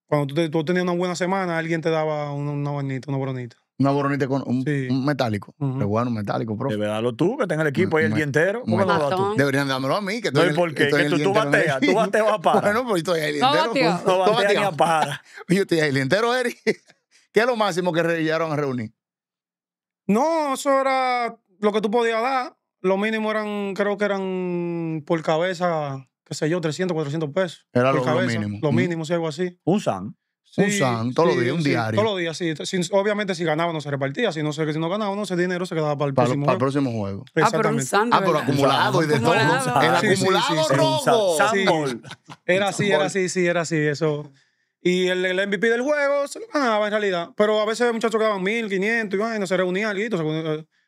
Cuando tú, tú tenías una buena semana, alguien te daba una, bonita, una boronita. Una boronita con un, metálico. Uh bueno, un metálico, profe. Debe darlo tú, que tengas el equipo ahí el día entero. ¿Cómo lo tú? Deberían dármelo a mí. Que no, ¿y por qué? tú, bateas. Tú bateas a para. Bueno, pues estoy ahí el día entero. No bateas a para. Yo estoy ahí el día entero, Eri. ¿Qué es lo máximo que llegaron a reunir? No, eso era lo que tú podías dar. Lo mínimo eran, creo que eran por cabeza, qué sé yo, 300, 400 pesos. Era lo, mínimo. Lo mm. mínimo, si algo así. Un san. un san, todos los días, un diario. Todos los días, sí. obviamente, si ganaba no se repartía. Si no, si no ganaba, no, ese dinero se quedaba para el, próximo, para el próximo juego. Ah, pero un san Ah, pero acumulado y de todo. El acumulado robo. Era así, era así, sí, era así. Eso. Y el, el, MVP del juego se lo ganaba en realidad. Pero a veces muchachos que mil, 1500 y se reunía algo,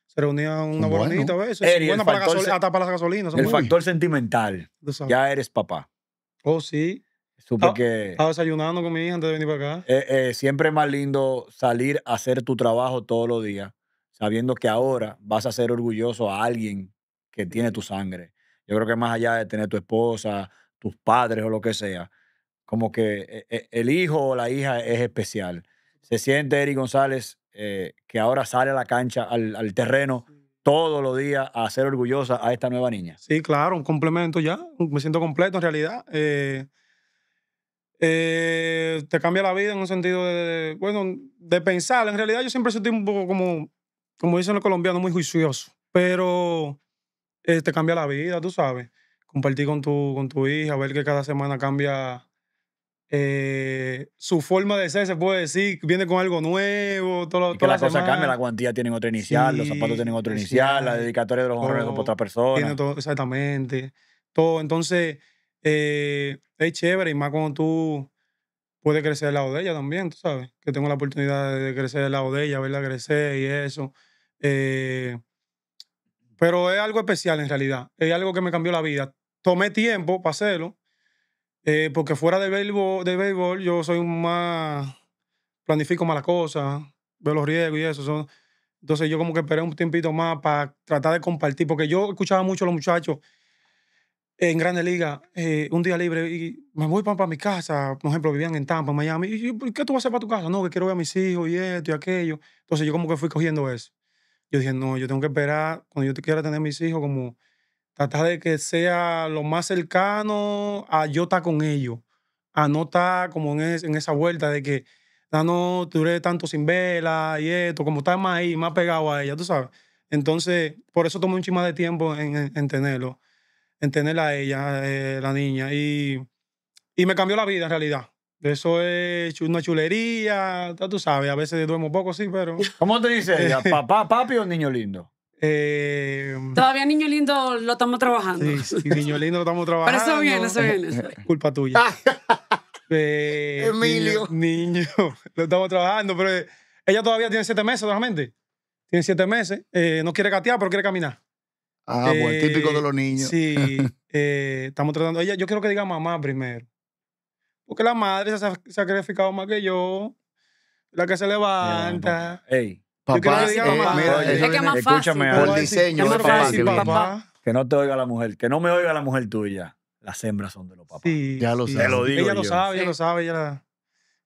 se reunía, una a veces. bueno, para hasta para las gasolinas. El factor sentimental. Ya eres papá. Oh, sí. Supe ah, Estaba desayunando con mi hija antes de venir para acá. Eh, eh, siempre es más lindo salir a hacer tu trabajo todos los días, sabiendo que ahora vas a ser orgulloso a alguien que tiene tu sangre. Yo creo que más allá de tener tu esposa, tus padres o lo que sea, como que eh, eh, el hijo o la hija es especial. Se siente Eric González, eh, que ahora sale a la cancha, al, terreno, todos los días a ser orgullosa a esta nueva niña. Sí, claro, un complemento ya. Me siento completo en realidad. te cambia la vida en un sentido de, bueno, de pensar. En realidad yo siempre sentí un poco como, como dicen los colombianos, muy juicioso. Pero te cambia la vida, tú sabes. Compartir con tu, con tu hija, ver que cada semana cambia eh, su forma de ser, se puede decir, viene con algo nuevo. Todo, las que la, la la cuantía tienen otro inicial, los zapatos tienen otro inicial, la dedicatoria de los honores con para otra persona. Todo, exactamente. Todo. Entonces, eh, es chévere y más cuando tú puedes crecer al lado de ella también, tú sabes, que tengo la oportunidad de crecer al lado de ella, verla crecer y eso. Eh, pero es algo especial en realidad, es algo que me cambió la vida. Tomé tiempo para hacerlo, eh, porque fuera de béisbol, de béisbol, yo soy más. planifico más las cosas, veo los riesgos y eso. entonces yo como que esperé un tiempito más para tratar de compartir, porque yo escuchaba mucho a los muchachos en Grandes Liga eh, un día libre, y me voy para, mi casa, por ejemplo, vivían en Tampa, Miami, y yo, ¿qué tú vas a hacer para tu casa? No, que quiero ver a mis hijos y esto y aquello. Entonces yo como que fui cogiendo eso. Yo dije, no, yo tengo que esperar, cuando yo quiera tener mis hijos, como Tratar de que sea lo más cercano a yo estar con ellos, a no estar como en, esa vuelta de que, ya ah, no, duré tanto sin vela y esto, como está más ahí, más pegado a ella, tú sabes. Entonces, por eso tomé un chima de tiempo en, tenerlo, en tenerla a ella, eh, la niña. Y, y me cambió la vida en realidad. Eso es una chulería, tú sabes, a veces duermo poco, sí, pero... ¿Cómo te dice ella? ¿Papá, papi o niño lindo? Eh, todavía Niño Lindo lo estamos trabajando. Niño Lindo lo estamos trabajando. Pero eso viene, eso viene. Culpa tuya. Eh, Emilio. Niño, lo estamos trabajando, pero eh, ella todavía tiene siete meses solamente. Tiene siete meses. no quiere gatear, pero quiere caminar. Ah, bueno, pues, típico de los niños. Sí, estamos tratando. Ella, yo quiero que diga mamá primero. Porque la madre se ha sacrificado más que yo. La que se levanta. Ey. Papá, escúchame, por diseño Que no te oiga la mujer, que no me oiga la mujer tuya. Las hembras son de los papás. Ya lo sabe. ella lo sabe, ella lo sabe,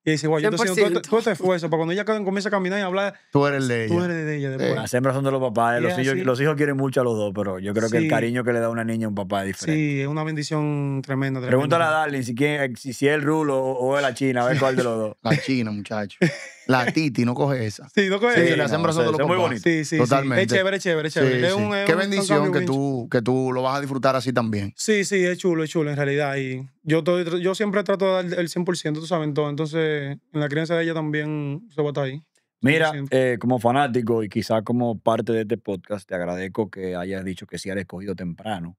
Y dice, guay, yo te haciendo todo, este, este esfuerzo para cuando ella comienza a caminar y hablar. Tú eres de ella. eres de ella. Las hembras son de los papás. Eh, los, hijos, quieren mucho a los dos, pero yo creo que el cariño que le da una niña a un papá es diferente. Sí, es una bendición tremenda. tremenda. Pregúntale a Darling si, si, es el Rulo o, o es la China, a ver cuál de los dos. la China, muchacho. La Titi no coge esa. Sí, no coge esa. Sí, hacen brazos de los muy bonito. Sí, sí. Totalmente. Es chévere, es chévere, es chévere. Qué bendición que, tú, que tú lo vas a disfrutar así también. Sí, sí, es chulo, es chulo en realidad. Y yo, yo siempre trato de dar el 100%, tú sabes, todo. Entonces, en la crianza de ella también se va estar ahí. Mira, eh, como fanático y quizá como parte de este podcast, te agradezco que hayas dicho que sí has escogido temprano.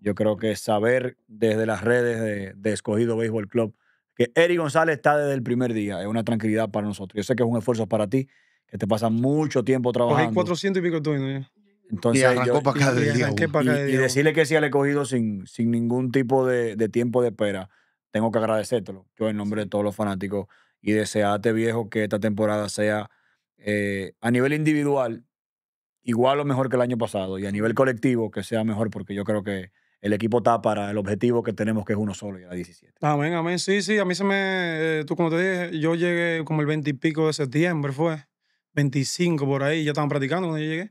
Yo creo que saber desde las redes de, de Escogido Béisbol Club que Eric González está desde el primer día. Es una tranquilidad para nosotros. Yo sé que es un esfuerzo para ti, que te pasa mucho tiempo trabajando. hay 400 y pico Entonces, y y, decirle que sí le he cogido sin, sin ningún tipo de, tiempo de espera. Tengo que agradecértelo. Yo, en nombre de todos los fanáticos, y desearte, viejo, que esta temporada sea eh, a nivel individual igual o mejor que el año pasado y a nivel colectivo que sea mejor, porque yo creo que el equipo está para el objetivo que tenemos, que es uno solo, y a 17. Amén, amén. Sí, sí, a mí se me. Eh, tú, como te dije, yo llegué como el 20 y pico de septiembre, fue. 25 por ahí, ya estaban practicando cuando yo llegué.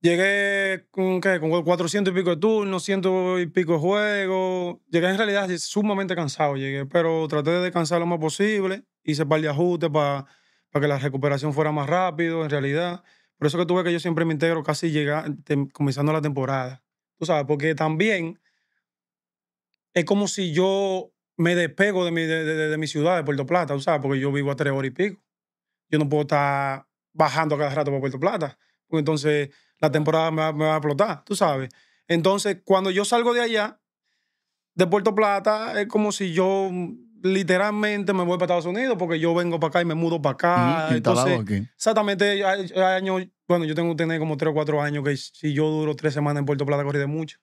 Llegué con, ¿qué? con 400 y pico de turnos, 100 y pico de juegos. Llegué en realidad sumamente cansado, llegué, pero traté de descansar lo más posible. Hice par de ajustes para que la recuperación fuera más rápido, en realidad. Por eso que tuve que yo siempre me integro casi llegando, comenzando la temporada tú sabes, porque también es como si yo me despego de mi, de, mi ciudad, de Puerto Plata, tú sabes, porque yo vivo a tres horas y pico. Yo no puedo estar bajando cada rato para Puerto Plata, porque entonces la temporada me va, a explotar, tú sabes. Entonces, cuando yo salgo de allá, de Puerto Plata, es como si yo literalmente me voy para Estados Unidos porque yo vengo para acá y me mudo para acá. exactamente, años bueno, yo tengo que tener como tres o cuatro años que si yo duro tres semanas en Puerto Plata, corrí de mucho.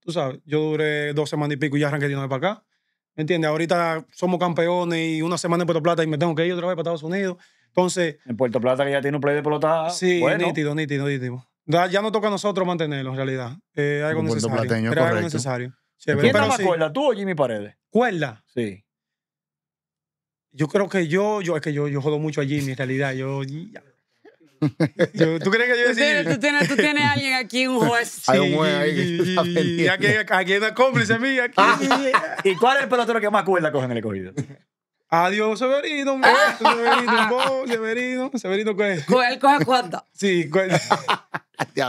Tú sabes, yo duré dos semanas y pico y ya arranqué de nuevo para acá. ¿Me entiendes? Ahorita somos campeones y una semana en Puerto Plata y me tengo que ir otra vez para Estados Unidos. Entonces. En Puerto Plata que ya tiene un play de pelota. Sí, bueno. nítido, nítido, nítido. Ya no toca a nosotros mantenerlo en realidad. Eh, algo necesario. necesario. ¿Quién más cuerda? ¿Tú o Jimmy Paredes? ¿Cuerda? Sí. Yo creo que yo, yo es que yo, yo jodo mucho a Jimmy en realidad. Yo, ¿Tú crees que yo decía? ¿Tú, tienes, tú tienes alguien aquí, un juez. Hay un juez ahí. aquí, aquí hay una cómplice mía. Aquí. Ah, ¿Y cuál es el pelotero que más cuerda coge en el escogido? Adiós, Severino, Severino, Severino, Severino, ¿qué es? Él coge cuánta. Sí, cuerda. ¿Qué es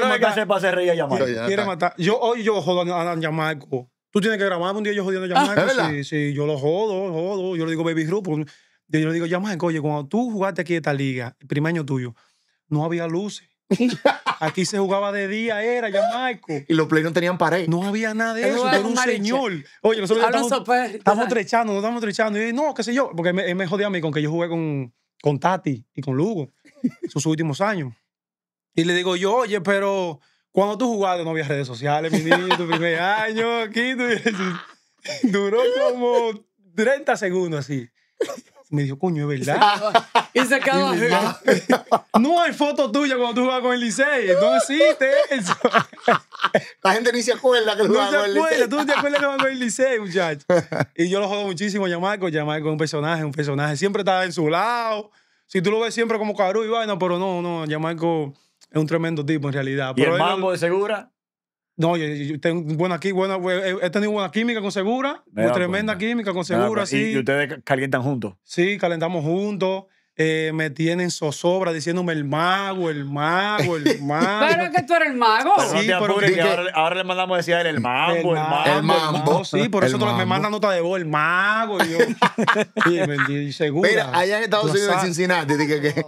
lo para hacer reír a Yamarco? matar. Yo, hoy yo jodo a, a Yamarco. Tú tienes que grabar un día yo jodiendo a ah, Yamarco. sí, yo lo jodo, jodo. Yo le digo Baby Rupo yo le digo, llama a oye, cuando tú jugaste aquí esta liga, el primer año tuyo, no había luces. Aquí se jugaba de día, era ya Y los play no tenían pared. No había nada de eso. Era un señor. Oye, nosotros estamos, trechando, no estamos trechando. Y yo, no, qué sé yo. Porque él me, jodía a mí con que yo jugué con, Tati y con Lugo sus últimos años. Y le digo yo, oye, pero cuando tú jugaste no había redes sociales, mi niño, tu primer año aquí. Duró como 30 segundos así me dijo, coño, es verdad. y se acabó. no hay foto tuya cuando tú jugabas con el Licey. No existe eso. La gente ni se acuerda que tú jugabas con el Licey. Tú no te acuerdas que jugabas con el Licey, muchachos. Y yo lo jodo muchísimo a Yamarco. Yamarco es un personaje, un personaje. Siempre estaba en su lado. Si tú lo ves siempre como cabrón y vaina, pero no, no, Yamarco es un tremendo tipo en realidad. ¿Y pero el mambo de segura? No, yo, tengo buena, he tenido buena química con Segura, tremenda pues, química con Segura, pues, sí. ¿Y ustedes calientan juntos? Sí, calentamos juntos. Eh, me tienen zozobra diciéndome el mago, el mago, el mago. Pero es que tú eres el mago. sí, ahora, le mandamos decir el mago, el, mago. El mago, sí, por eso me mandan nota de voz, el mago. Y yo, y, Mira, allá en Estados Unidos, en Cincinnati, dije que, que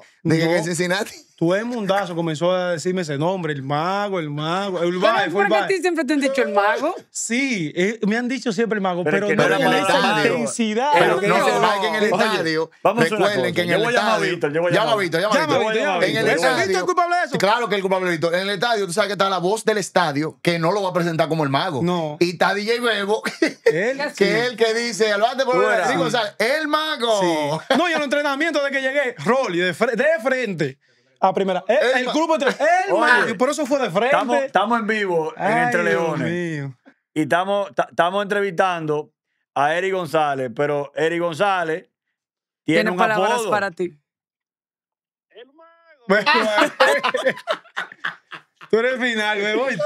en Cincinnati. tú el mundazo comenzó a decirme ese nombre, el mago, el mago, el mago ¿Por qué a ti siempre te han dicho el mago? Sí, eh, me han dicho siempre el mago, pero, pero no, en la intensidad. Pero no se que en el estadio, recuerden que en el llama a Víctor. llama a Víctor. Llama a Víctor. En el estadio. culpable de eso? Claro que el culpable de Víctor. En el estadio, tú sabes que está la voz del estadio que no lo va a presentar como el mago. No. Y está DJ Bebo, que es el que dice, por el el mago. No, y en el entrenamiento de que llegué, Rolly, de, frente. A primera. El, grupo entre. El mago. Por eso fue de frente. Estamos, en vivo en Entre Leones. Y estamos, estamos entrevistando a Eri González, pero Eri González tiene, un palabras para ti. El mago. Tú eres final, me voy.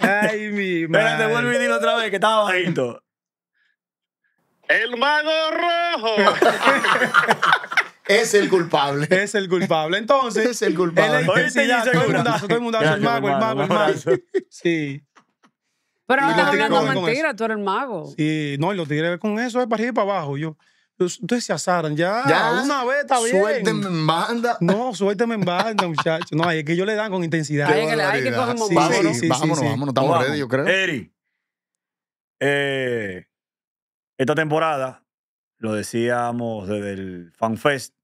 Ay, mi madre. Pero te vuelvo a dilo otra vez que estaba bajito. El mago rojo. es el culpable. Es el culpable. Entonces. Es el culpable. Es Oye, todo el mundazo, todo el mundazo, el mago, el mago, el mago. Sí. Pero no estás hablando mentira, tú eres el mago. Sí, no, y los tigres con eso es para arriba y para abajo. Yo. Ustedes se asaran, ya, ya una vez está bien. Suélteme en banda. No, suélteme en banda, muchachos. No, es que ellos le dan con intensidad. Hay que, hay que vámonos, vámonos, estamos vamos. ready, yo creo. Eri, eh, esta temporada, lo decíamos desde el FanFest,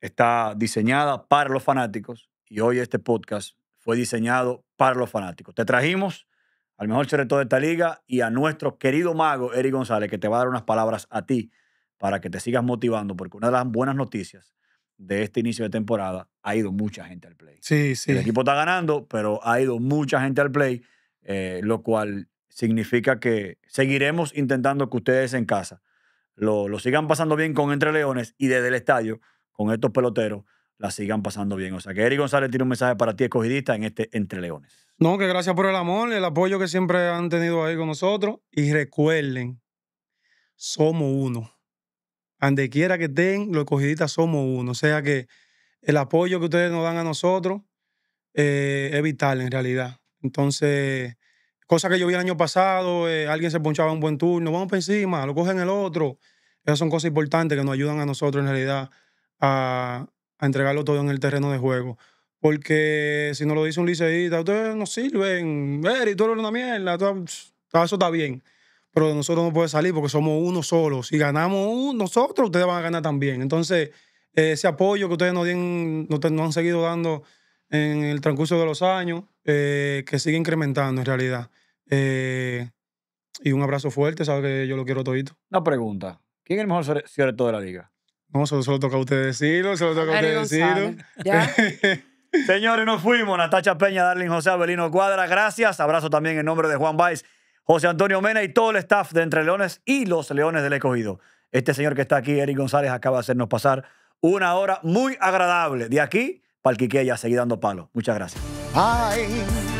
está diseñada para los fanáticos y hoy este podcast fue diseñado para los fanáticos. Te trajimos al mejor secreto de esta liga y a nuestro querido mago, Eri González, que te va a dar unas palabras a ti para que te sigas motivando, porque una de las buenas noticias de este inicio de temporada ha ido mucha gente al play. Sí, sí. El equipo está ganando, pero ha ido mucha gente al play, eh, lo cual significa que seguiremos intentando que ustedes en casa lo, sigan pasando bien con Entre Leones y desde el estadio con estos peloteros la sigan pasando bien. O sea que Eric González tiene un mensaje para ti, escogidista, en este Entre Leones. No, que gracias por el amor, el apoyo que siempre han tenido ahí con nosotros. Y recuerden, somos uno. Ande quiera que estén, los escogiditas somos uno. O sea que el apoyo que ustedes nos dan a nosotros eh, es vital en realidad. Entonces, cosa que yo vi el año pasado, eh, alguien se ponchaba un buen turno, vamos por encima, lo cogen el otro. Esas son cosas importantes que nos ayudan a nosotros en realidad a, entregarlo todo en el terreno de juego. Porque si no lo dice un liceísta, ustedes no sirven, ver, y tú eres una mierda, eso está bien pero nosotros no puede salir porque somos uno solo. Si ganamos uno, nosotros, ustedes van a ganar también. Entonces, eh, ese apoyo que ustedes nos, han seguido dando en el transcurso de los años, eh, que sigue incrementando en realidad. Eh, y un abrazo fuerte, sabe que yo lo quiero todito. Una pregunta. ¿Quién es el mejor señor de la liga? No, solo, toca a usted decirlo, solo toca a usted decirlo. Señores, nos fuimos. Natacha Peña, Darling José Abelino Cuadra. Gracias. Abrazo también en nombre de Juan Baez José Antonio Mena y todo el staff de Entre Leones y los Leones del Escogido. Este señor que está aquí, Eric González, acaba de hacernos pasar una hora muy agradable. De aquí, para el Quiqueya, seguir dando palo. Muchas gracias.